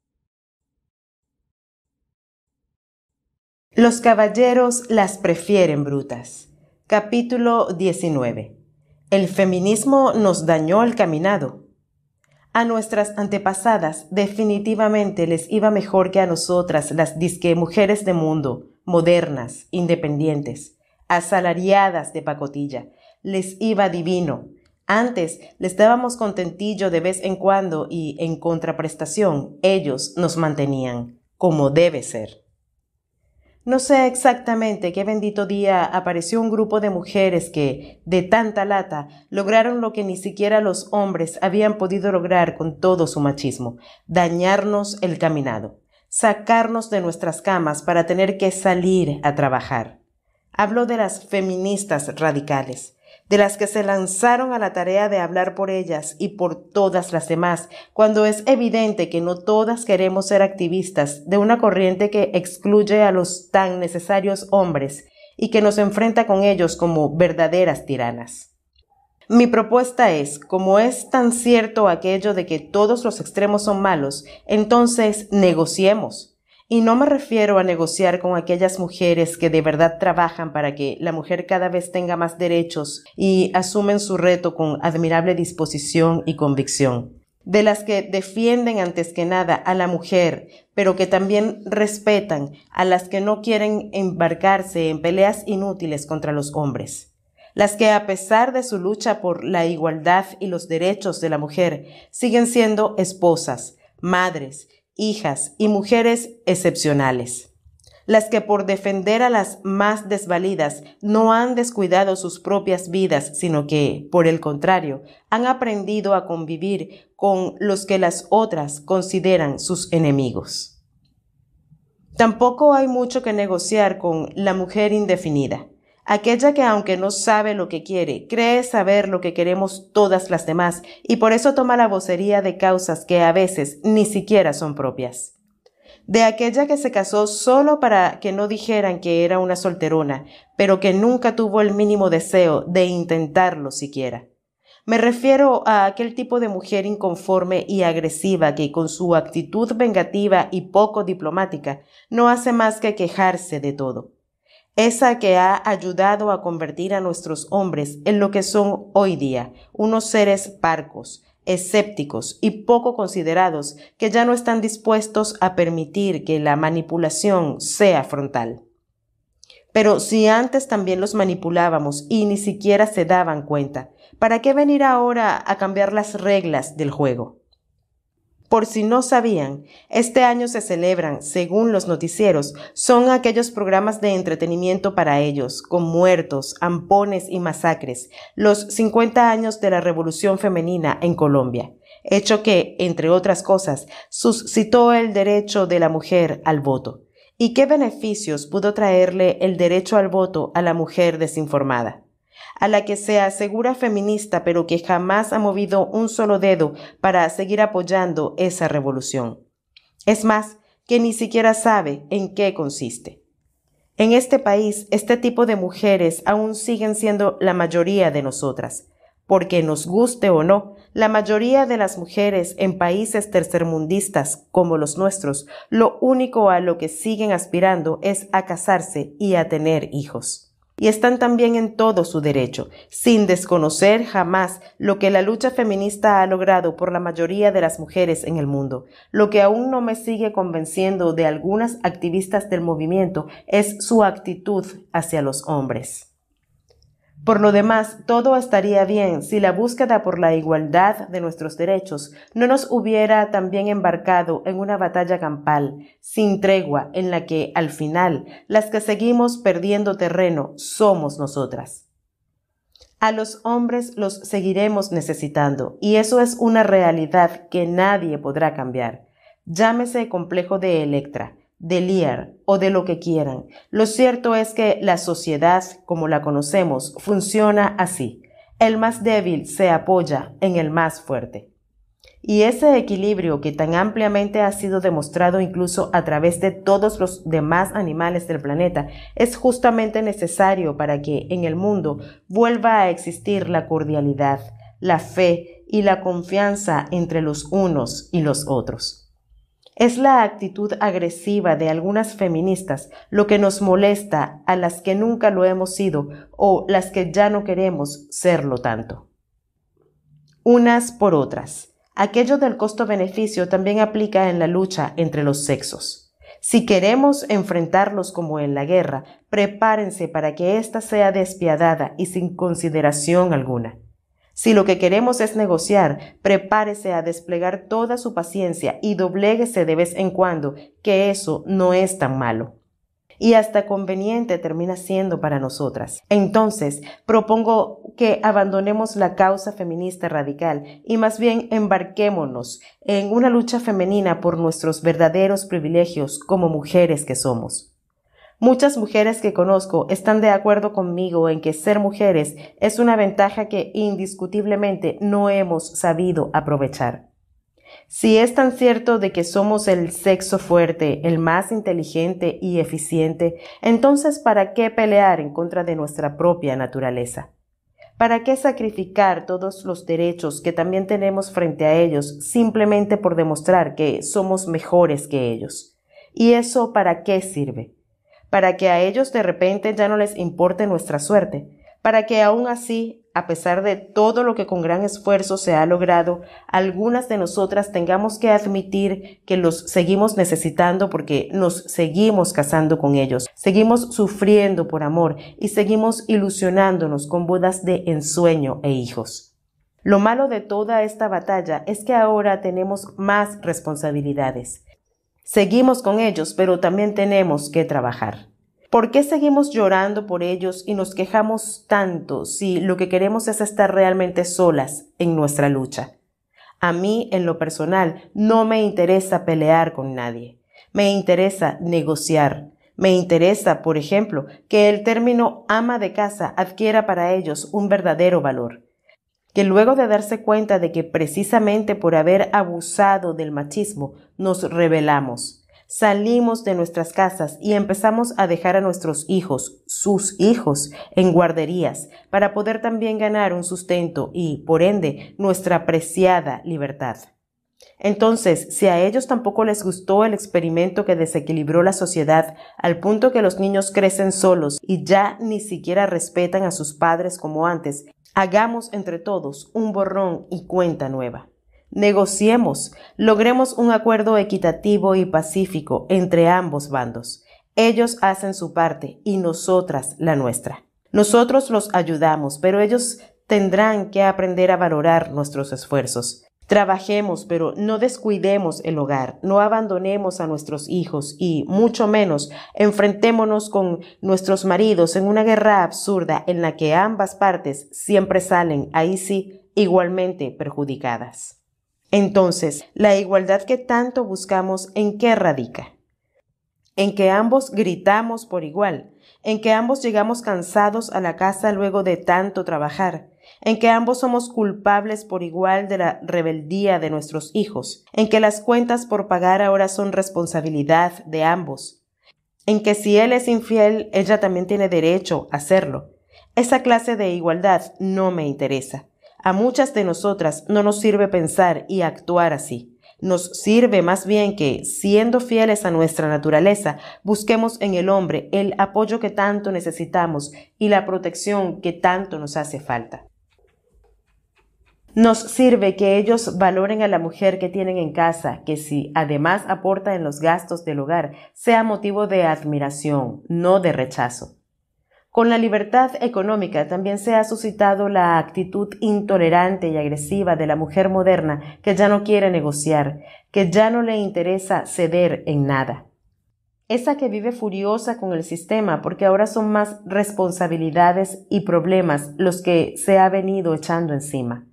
Los caballeros las prefieren brutas. Capítulo 19. El feminismo nos dañó el caminado. A nuestras antepasadas definitivamente les iba mejor que a nosotras las disque mujeres de mundo, modernas, independientes, asalariadas de pacotilla, les iba divino. Antes les dábamos contentillo de vez en cuando y, en contraprestación, ellos nos mantenían, como debe ser. No sé exactamente qué bendito día apareció un grupo de mujeres que, de tanta lata, lograron lo que ni siquiera los hombres habían podido lograr con todo su machismo, dañarnos el caminado, sacarnos de nuestras camas para tener que salir a trabajar. Hablo de las feministas radicales de las que se lanzaron a la tarea de hablar por ellas y por todas las demás, cuando es evidente que no todas queremos ser activistas de una corriente que excluye a los tan necesarios hombres y que nos enfrenta con ellos como verdaderas tiranas. Mi propuesta es, como es tan cierto aquello de que todos los extremos son malos, entonces negociemos, y no me refiero a negociar con aquellas mujeres que de verdad trabajan para que la mujer cada vez tenga más derechos y asumen su reto con admirable disposición y convicción de las que defienden antes que nada a la mujer, pero que también respetan a las que no quieren embarcarse en peleas inútiles contra los hombres, las que a pesar de su lucha por la igualdad y los derechos de la mujer, siguen siendo esposas, madres hijas y mujeres excepcionales, las que por defender a las más desvalidas no han descuidado sus propias vidas, sino que, por el contrario, han aprendido a convivir con los que las otras consideran sus enemigos. Tampoco hay mucho que negociar con la mujer indefinida aquella que aunque no sabe lo que quiere, cree saber lo que queremos todas las demás y por eso toma la vocería de causas que a veces ni siquiera son propias. De aquella que se casó solo para que no dijeran que era una solterona, pero que nunca tuvo el mínimo deseo de intentarlo siquiera. Me refiero a aquel tipo de mujer inconforme y agresiva que con su actitud vengativa y poco diplomática no hace más que quejarse de todo esa que ha ayudado a convertir a nuestros hombres en lo que son hoy día, unos seres parcos, escépticos y poco considerados que ya no están dispuestos a permitir que la manipulación sea frontal. Pero si antes también los manipulábamos y ni siquiera se daban cuenta, ¿para qué venir ahora a cambiar las reglas del juego? Por si no sabían, este año se celebran, según los noticieros, son aquellos programas de entretenimiento para ellos, con muertos, ampones y masacres, los 50 años de la Revolución Femenina en Colombia, hecho que, entre otras cosas, suscitó el derecho de la mujer al voto. ¿Y qué beneficios pudo traerle el derecho al voto a la mujer desinformada? a la que se asegura feminista pero que jamás ha movido un solo dedo para seguir apoyando esa revolución. Es más, que ni siquiera sabe en qué consiste. En este país, este tipo de mujeres aún siguen siendo la mayoría de nosotras, porque nos guste o no, la mayoría de las mujeres en países tercermundistas como los nuestros, lo único a lo que siguen aspirando es a casarse y a tener hijos y están también en todo su derecho, sin desconocer jamás lo que la lucha feminista ha logrado por la mayoría de las mujeres en el mundo. Lo que aún no me sigue convenciendo de algunas activistas del movimiento es su actitud hacia los hombres. Por lo demás, todo estaría bien si la búsqueda por la igualdad de nuestros derechos no nos hubiera también embarcado en una batalla campal, sin tregua, en la que, al final, las que seguimos perdiendo terreno somos nosotras. A los hombres los seguiremos necesitando, y eso es una realidad que nadie podrá cambiar. Llámese complejo de Electra, de o de lo que quieran. Lo cierto es que la sociedad, como la conocemos, funciona así. El más débil se apoya en el más fuerte. Y ese equilibrio que tan ampliamente ha sido demostrado incluso a través de todos los demás animales del planeta es justamente necesario para que en el mundo vuelva a existir la cordialidad, la fe y la confianza entre los unos y los otros. Es la actitud agresiva de algunas feministas lo que nos molesta a las que nunca lo hemos sido o las que ya no queremos serlo tanto. Unas por otras. Aquello del costo-beneficio también aplica en la lucha entre los sexos. Si queremos enfrentarlos como en la guerra, prepárense para que ésta sea despiadada y sin consideración alguna. Si lo que queremos es negociar, prepárese a desplegar toda su paciencia y dobléguese de vez en cuando, que eso no es tan malo. Y hasta conveniente termina siendo para nosotras. Entonces, propongo que abandonemos la causa feminista radical y más bien embarquémonos en una lucha femenina por nuestros verdaderos privilegios como mujeres que somos. Muchas mujeres que conozco están de acuerdo conmigo en que ser mujeres es una ventaja que indiscutiblemente no hemos sabido aprovechar. Si es tan cierto de que somos el sexo fuerte, el más inteligente y eficiente, entonces ¿para qué pelear en contra de nuestra propia naturaleza? ¿Para qué sacrificar todos los derechos que también tenemos frente a ellos simplemente por demostrar que somos mejores que ellos? ¿Y eso para qué sirve? para que a ellos de repente ya no les importe nuestra suerte, para que aún así, a pesar de todo lo que con gran esfuerzo se ha logrado, algunas de nosotras tengamos que admitir que los seguimos necesitando porque nos seguimos casando con ellos, seguimos sufriendo por amor y seguimos ilusionándonos con bodas de ensueño e hijos. Lo malo de toda esta batalla es que ahora tenemos más responsabilidades. Seguimos con ellos, pero también tenemos que trabajar. ¿Por qué seguimos llorando por ellos y nos quejamos tanto si lo que queremos es estar realmente solas en nuestra lucha? A mí, en lo personal, no me interesa pelear con nadie. Me interesa negociar. Me interesa, por ejemplo, que el término ama de casa adquiera para ellos un verdadero valor que luego de darse cuenta de que precisamente por haber abusado del machismo nos rebelamos, salimos de nuestras casas y empezamos a dejar a nuestros hijos, sus hijos, en guarderías para poder también ganar un sustento y, por ende, nuestra apreciada libertad. Entonces, si a ellos tampoco les gustó el experimento que desequilibró la sociedad al punto que los niños crecen solos y ya ni siquiera respetan a sus padres como antes, Hagamos entre todos un borrón y cuenta nueva. Negociemos, logremos un acuerdo equitativo y pacífico entre ambos bandos. Ellos hacen su parte y nosotras la nuestra. Nosotros los ayudamos, pero ellos tendrán que aprender a valorar nuestros esfuerzos. Trabajemos, pero no descuidemos el hogar, no abandonemos a nuestros hijos y, mucho menos, enfrentémonos con nuestros maridos en una guerra absurda en la que ambas partes siempre salen, ahí sí, igualmente perjudicadas. Entonces, la igualdad que tanto buscamos, ¿en qué radica? En que ambos gritamos por igual, en que ambos llegamos cansados a la casa luego de tanto trabajar, en que ambos somos culpables por igual de la rebeldía de nuestros hijos, en que las cuentas por pagar ahora son responsabilidad de ambos, en que si él es infiel, ella también tiene derecho a hacerlo. Esa clase de igualdad no me interesa. A muchas de nosotras no nos sirve pensar y actuar así. Nos sirve más bien que, siendo fieles a nuestra naturaleza, busquemos en el hombre el apoyo que tanto necesitamos y la protección que tanto nos hace falta. Nos sirve que ellos valoren a la mujer que tienen en casa, que si además aporta en los gastos del hogar, sea motivo de admiración, no de rechazo. Con la libertad económica también se ha suscitado la actitud intolerante y agresiva de la mujer moderna que ya no quiere negociar, que ya no le interesa ceder en nada. Esa que vive furiosa con el sistema porque ahora son más responsabilidades y problemas los que se ha venido echando encima.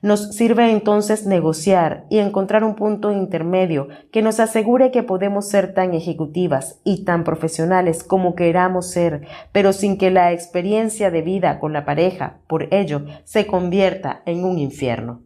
Nos sirve entonces negociar y encontrar un punto intermedio que nos asegure que podemos ser tan ejecutivas y tan profesionales como queramos ser, pero sin que la experiencia de vida con la pareja, por ello, se convierta en un infierno.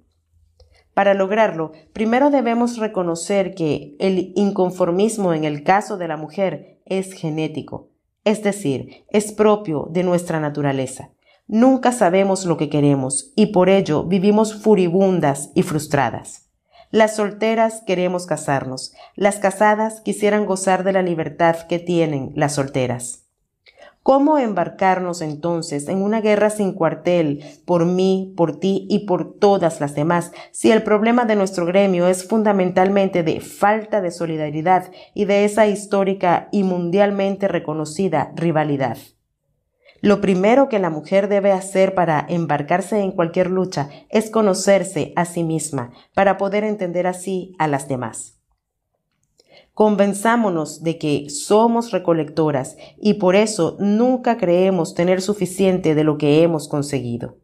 Para lograrlo, primero debemos reconocer que el inconformismo en el caso de la mujer es genético, es decir, es propio de nuestra naturaleza. Nunca sabemos lo que queremos y por ello vivimos furibundas y frustradas. Las solteras queremos casarnos, las casadas quisieran gozar de la libertad que tienen las solteras. ¿Cómo embarcarnos entonces en una guerra sin cuartel por mí, por ti y por todas las demás si el problema de nuestro gremio es fundamentalmente de falta de solidaridad y de esa histórica y mundialmente reconocida rivalidad? Lo primero que la mujer debe hacer para embarcarse en cualquier lucha es conocerse a sí misma para poder entender así a las demás. Convenzámonos de que somos recolectoras y por eso nunca creemos tener suficiente de lo que hemos conseguido.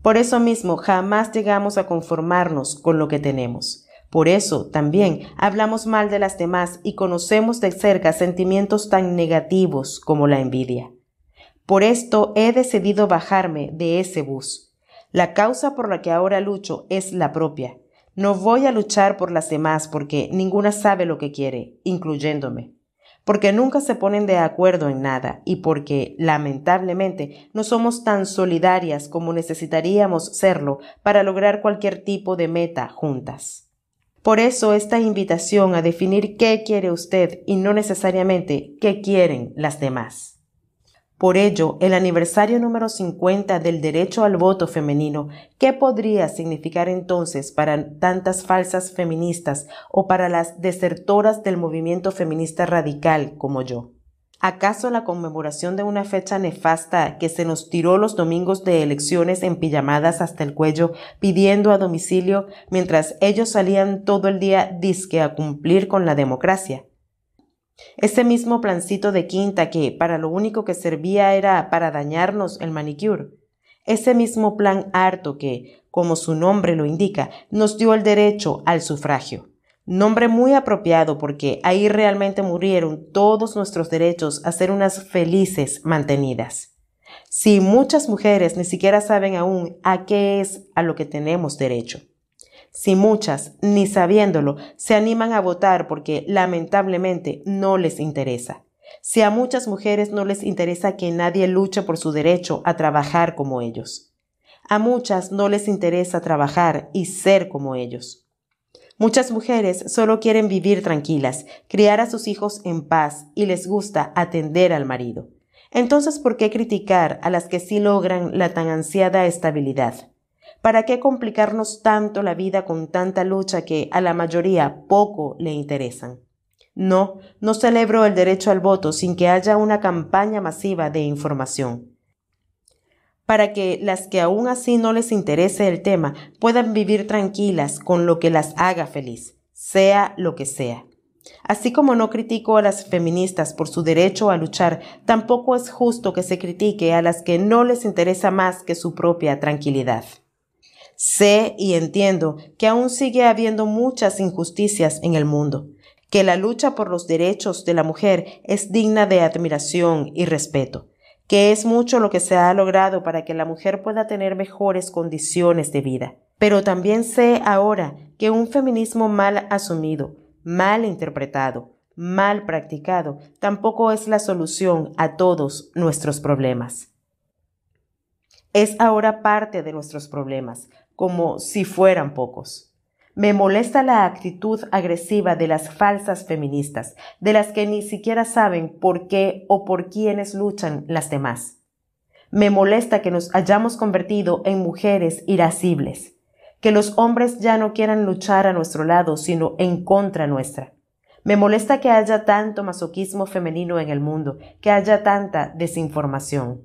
Por eso mismo jamás llegamos a conformarnos con lo que tenemos. Por eso también hablamos mal de las demás y conocemos de cerca sentimientos tan negativos como la envidia. Por esto he decidido bajarme de ese bus. La causa por la que ahora lucho es la propia. No voy a luchar por las demás porque ninguna sabe lo que quiere, incluyéndome. Porque nunca se ponen de acuerdo en nada y porque, lamentablemente, no somos tan solidarias como necesitaríamos serlo para lograr cualquier tipo de meta juntas. Por eso esta invitación a definir qué quiere usted y no necesariamente qué quieren las demás. Por ello, el aniversario número 50 del derecho al voto femenino, ¿qué podría significar entonces para tantas falsas feministas o para las desertoras del movimiento feminista radical como yo? ¿Acaso la conmemoración de una fecha nefasta que se nos tiró los domingos de elecciones en pijamadas hasta el cuello, pidiendo a domicilio, mientras ellos salían todo el día disque a cumplir con la democracia? Ese mismo plancito de quinta que para lo único que servía era para dañarnos el manicure. Ese mismo plan harto que, como su nombre lo indica, nos dio el derecho al sufragio. Nombre muy apropiado porque ahí realmente murieron todos nuestros derechos a ser unas felices mantenidas. Si muchas mujeres ni siquiera saben aún a qué es a lo que tenemos derecho. Si muchas, ni sabiéndolo, se animan a votar porque lamentablemente no les interesa. Si a muchas mujeres no les interesa que nadie luche por su derecho a trabajar como ellos. A muchas no les interesa trabajar y ser como ellos. Muchas mujeres solo quieren vivir tranquilas, criar a sus hijos en paz y les gusta atender al marido. Entonces, ¿por qué criticar a las que sí logran la tan ansiada estabilidad? ¿Para qué complicarnos tanto la vida con tanta lucha que a la mayoría poco le interesan? No, no celebro el derecho al voto sin que haya una campaña masiva de información para que las que aún así no les interese el tema puedan vivir tranquilas con lo que las haga feliz, sea lo que sea. Así como no critico a las feministas por su derecho a luchar, tampoco es justo que se critique a las que no les interesa más que su propia tranquilidad. Sé y entiendo que aún sigue habiendo muchas injusticias en el mundo, que la lucha por los derechos de la mujer es digna de admiración y respeto, que es mucho lo que se ha logrado para que la mujer pueda tener mejores condiciones de vida. Pero también sé ahora que un feminismo mal asumido, mal interpretado, mal practicado, tampoco es la solución a todos nuestros problemas. Es ahora parte de nuestros problemas, como si fueran pocos. Me molesta la actitud agresiva de las falsas feministas, de las que ni siquiera saben por qué o por quiénes luchan las demás. Me molesta que nos hayamos convertido en mujeres irascibles, que los hombres ya no quieran luchar a nuestro lado, sino en contra nuestra. Me molesta que haya tanto masoquismo femenino en el mundo, que haya tanta desinformación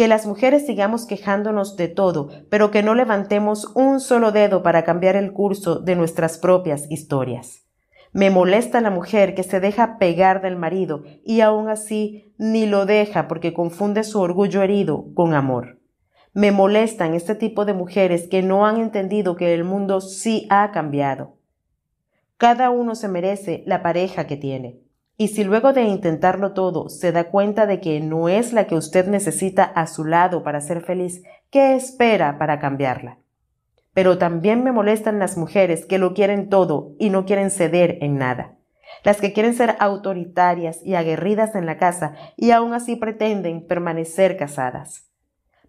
que las mujeres sigamos quejándonos de todo, pero que no levantemos un solo dedo para cambiar el curso de nuestras propias historias. Me molesta la mujer que se deja pegar del marido y aún así ni lo deja porque confunde su orgullo herido con amor. Me molestan este tipo de mujeres que no han entendido que el mundo sí ha cambiado. Cada uno se merece la pareja que tiene. Y si luego de intentarlo todo se da cuenta de que no es la que usted necesita a su lado para ser feliz, ¿qué espera para cambiarla? Pero también me molestan las mujeres que lo quieren todo y no quieren ceder en nada. Las que quieren ser autoritarias y aguerridas en la casa y aún así pretenden permanecer casadas.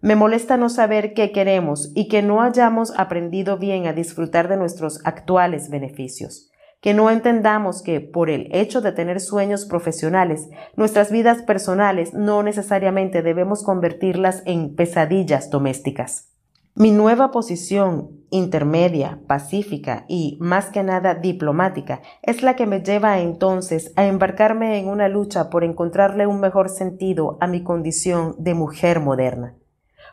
Me molesta no saber qué queremos y que no hayamos aprendido bien a disfrutar de nuestros actuales beneficios que no entendamos que por el hecho de tener sueños profesionales, nuestras vidas personales no necesariamente debemos convertirlas en pesadillas domésticas. Mi nueva posición intermedia, pacífica y más que nada diplomática es la que me lleva entonces a embarcarme en una lucha por encontrarle un mejor sentido a mi condición de mujer moderna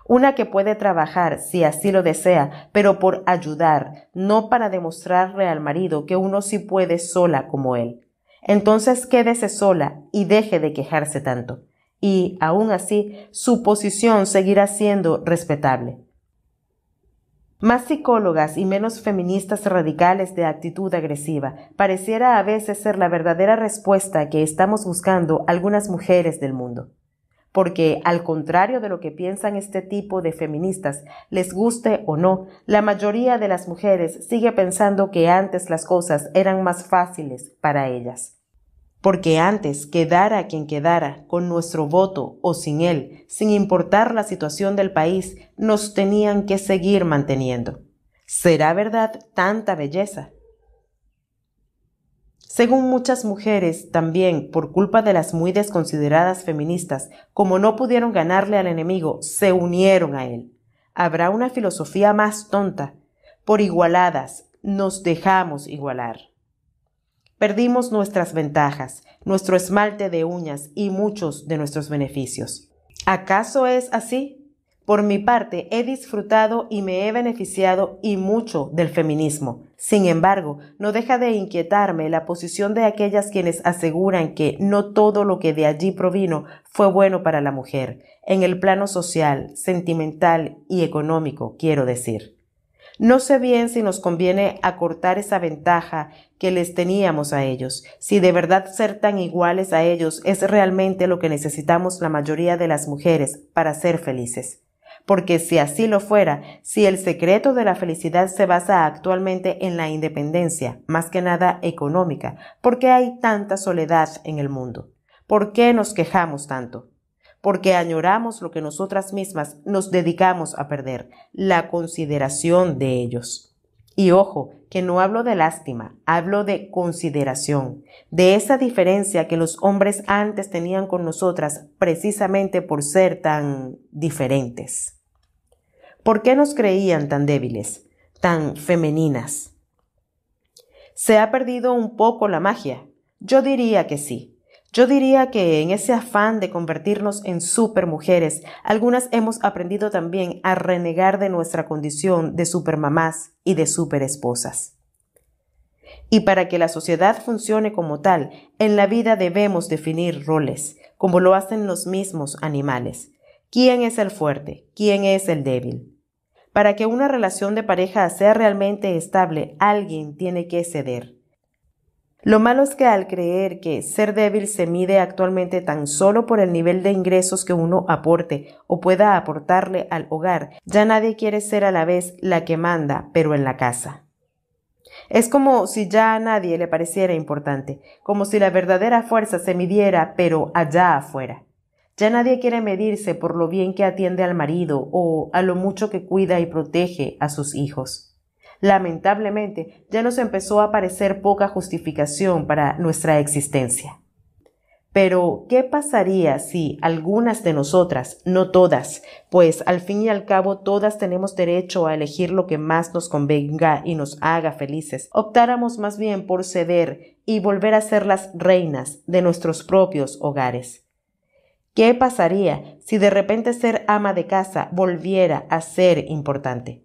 una que puede trabajar si así lo desea, pero por ayudar, no para demostrarle al marido que uno sí puede sola como él. Entonces quédese sola y deje de quejarse tanto. Y, aún así, su posición seguirá siendo respetable. Más psicólogas y menos feministas radicales de actitud agresiva pareciera a veces ser la verdadera respuesta que estamos buscando algunas mujeres del mundo porque al contrario de lo que piensan este tipo de feministas, les guste o no, la mayoría de las mujeres sigue pensando que antes las cosas eran más fáciles para ellas. Porque antes quedara quien quedara, con nuestro voto o sin él, sin importar la situación del país, nos tenían que seguir manteniendo. ¿Será verdad tanta belleza? Según muchas mujeres, también por culpa de las muy desconsideradas feministas, como no pudieron ganarle al enemigo, se unieron a él. Habrá una filosofía más tonta. Por igualadas, nos dejamos igualar. Perdimos nuestras ventajas, nuestro esmalte de uñas y muchos de nuestros beneficios. ¿Acaso es así? Por mi parte, he disfrutado y me he beneficiado y mucho del feminismo sin embargo, no deja de inquietarme la posición de aquellas quienes aseguran que no todo lo que de allí provino fue bueno para la mujer, en el plano social, sentimental y económico, quiero decir. No sé bien si nos conviene acortar esa ventaja que les teníamos a ellos, si de verdad ser tan iguales a ellos es realmente lo que necesitamos la mayoría de las mujeres para ser felices porque si así lo fuera, si el secreto de la felicidad se basa actualmente en la independencia, más que nada económica, ¿por qué hay tanta soledad en el mundo? ¿Por qué nos quejamos tanto? Porque añoramos lo que nosotras mismas nos dedicamos a perder, la consideración de ellos. Y ojo, que no hablo de lástima, hablo de consideración, de esa diferencia que los hombres antes tenían con nosotras precisamente por ser tan diferentes. ¿Por qué nos creían tan débiles, tan femeninas? ¿Se ha perdido un poco la magia? Yo diría que sí. Yo diría que en ese afán de convertirnos en supermujeres, algunas hemos aprendido también a renegar de nuestra condición de supermamás y de superesposas. Y para que la sociedad funcione como tal, en la vida debemos definir roles, como lo hacen los mismos animales. ¿Quién es el fuerte? ¿Quién es el débil? Para que una relación de pareja sea realmente estable, alguien tiene que ceder. Lo malo es que al creer que ser débil se mide actualmente tan solo por el nivel de ingresos que uno aporte o pueda aportarle al hogar, ya nadie quiere ser a la vez la que manda, pero en la casa. Es como si ya a nadie le pareciera importante, como si la verdadera fuerza se midiera, pero allá afuera. Ya nadie quiere medirse por lo bien que atiende al marido o a lo mucho que cuida y protege a sus hijos. Lamentablemente, ya nos empezó a parecer poca justificación para nuestra existencia. Pero, ¿qué pasaría si algunas de nosotras, no todas, pues al fin y al cabo todas tenemos derecho a elegir lo que más nos convenga y nos haga felices, optáramos más bien por ceder y volver a ser las reinas de nuestros propios hogares? ¿Qué pasaría si de repente ser ama de casa volviera a ser importante?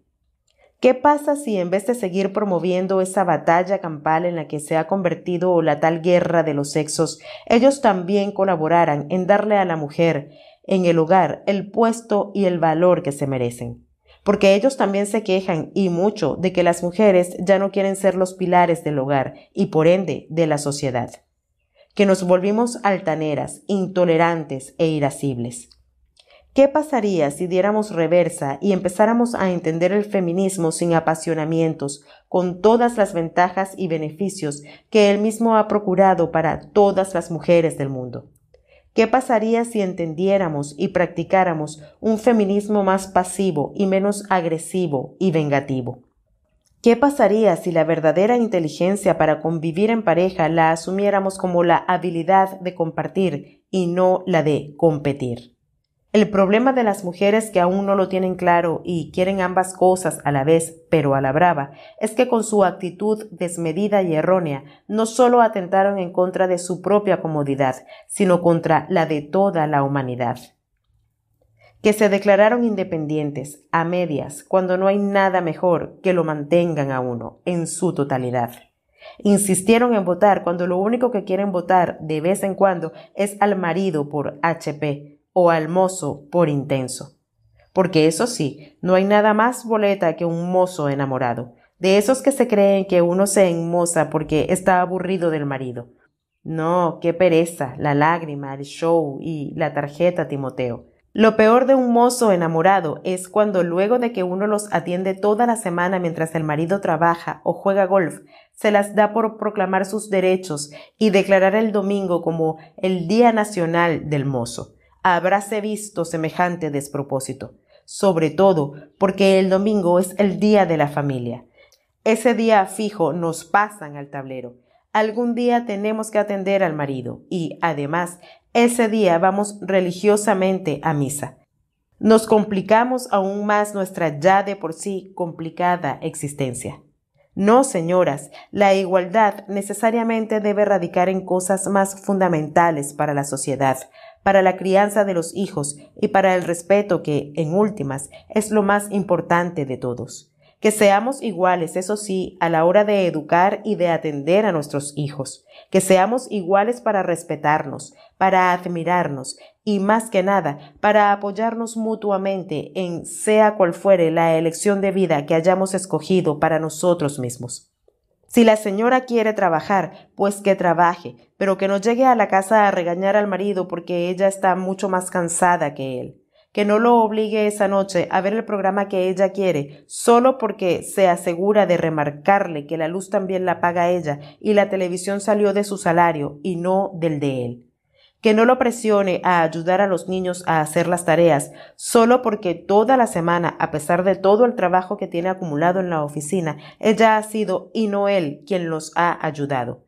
¿Qué pasa si en vez de seguir promoviendo esa batalla campal en la que se ha convertido la tal guerra de los sexos, ellos también colaboraran en darle a la mujer en el hogar el puesto y el valor que se merecen? Porque ellos también se quejan y mucho de que las mujeres ya no quieren ser los pilares del hogar y por ende de la sociedad que nos volvimos altaneras, intolerantes e irascibles. ¿Qué pasaría si diéramos reversa y empezáramos a entender el feminismo sin apasionamientos, con todas las ventajas y beneficios que él mismo ha procurado para todas las mujeres del mundo? ¿Qué pasaría si entendiéramos y practicáramos un feminismo más pasivo y menos agresivo y vengativo? ¿Qué pasaría si la verdadera inteligencia para convivir en pareja la asumiéramos como la habilidad de compartir y no la de competir? El problema de las mujeres que aún no lo tienen claro y quieren ambas cosas a la vez, pero a la brava, es que con su actitud desmedida y errónea no solo atentaron en contra de su propia comodidad, sino contra la de toda la humanidad que se declararon independientes a medias cuando no hay nada mejor que lo mantengan a uno en su totalidad. Insistieron en votar cuando lo único que quieren votar de vez en cuando es al marido por HP o al mozo por intenso. Porque eso sí, no hay nada más boleta que un mozo enamorado, de esos que se creen que uno se enmoza porque está aburrido del marido. No, qué pereza, la lágrima, el show y la tarjeta Timoteo. Lo peor de un mozo enamorado es cuando luego de que uno los atiende toda la semana mientras el marido trabaja o juega golf, se las da por proclamar sus derechos y declarar el domingo como el Día Nacional del Mozo. Habráse visto semejante despropósito, sobre todo porque el domingo es el día de la familia. Ese día fijo nos pasan al tablero. Algún día tenemos que atender al marido y, además, ese día vamos religiosamente a misa. Nos complicamos aún más nuestra ya de por sí complicada existencia. No, señoras, la igualdad necesariamente debe radicar en cosas más fundamentales para la sociedad, para la crianza de los hijos y para el respeto que, en últimas, es lo más importante de todos que seamos iguales, eso sí, a la hora de educar y de atender a nuestros hijos, que seamos iguales para respetarnos, para admirarnos y más que nada, para apoyarnos mutuamente en sea cual fuere la elección de vida que hayamos escogido para nosotros mismos. Si la señora quiere trabajar, pues que trabaje, pero que no llegue a la casa a regañar al marido porque ella está mucho más cansada que él que no lo obligue esa noche a ver el programa que ella quiere, solo porque se asegura de remarcarle que la luz también la paga ella y la televisión salió de su salario y no del de él. Que no lo presione a ayudar a los niños a hacer las tareas, solo porque toda la semana, a pesar de todo el trabajo que tiene acumulado en la oficina, ella ha sido y no él quien los ha ayudado.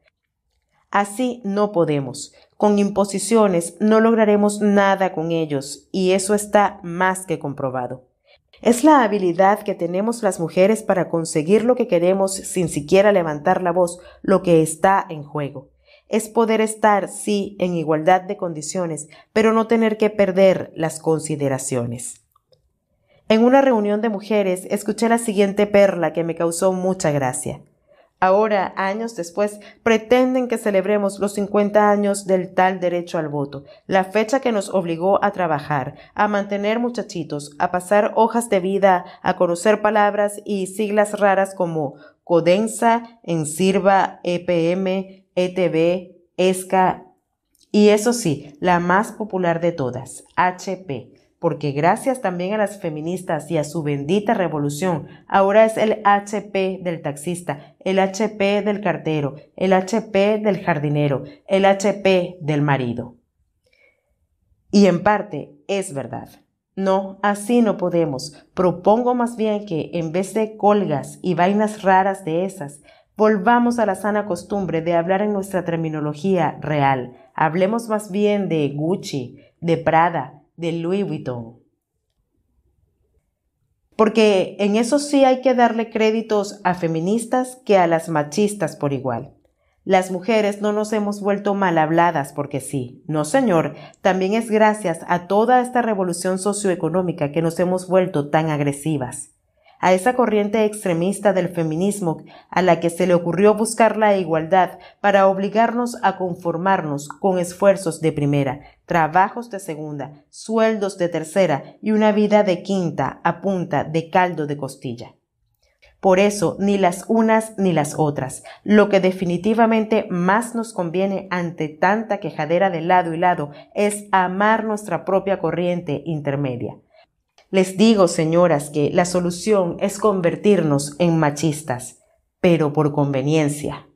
Así no podemos. Con imposiciones no lograremos nada con ellos, y eso está más que comprobado. Es la habilidad que tenemos las mujeres para conseguir lo que queremos sin siquiera levantar la voz, lo que está en juego. Es poder estar, sí, en igualdad de condiciones, pero no tener que perder las consideraciones. En una reunión de mujeres escuché la siguiente perla que me causó mucha gracia. Ahora, años después, pretenden que celebremos los 50 años del tal derecho al voto, la fecha que nos obligó a trabajar, a mantener muchachitos, a pasar hojas de vida, a conocer palabras y siglas raras como Codensa, Ensirva, EPM, ETB, ESCA y eso sí, la más popular de todas, HP porque gracias también a las feministas y a su bendita revolución, ahora es el HP del taxista, el HP del cartero, el HP del jardinero, el HP del marido. Y en parte es verdad. No, así no podemos. Propongo más bien que, en vez de colgas y vainas raras de esas, volvamos a la sana costumbre de hablar en nuestra terminología real. Hablemos más bien de Gucci, de Prada, de Louis Vuitton. Porque en eso sí hay que darle créditos a feministas que a las machistas por igual. Las mujeres no nos hemos vuelto mal habladas porque sí. No, señor, también es gracias a toda esta revolución socioeconómica que nos hemos vuelto tan agresivas. A esa corriente extremista del feminismo a la que se le ocurrió buscar la igualdad para obligarnos a conformarnos con esfuerzos de primera, trabajos de segunda, sueldos de tercera y una vida de quinta a punta de caldo de costilla. Por eso, ni las unas ni las otras. Lo que definitivamente más nos conviene ante tanta quejadera de lado y lado es amar nuestra propia corriente intermedia. Les digo, señoras, que la solución es convertirnos en machistas, pero por conveniencia.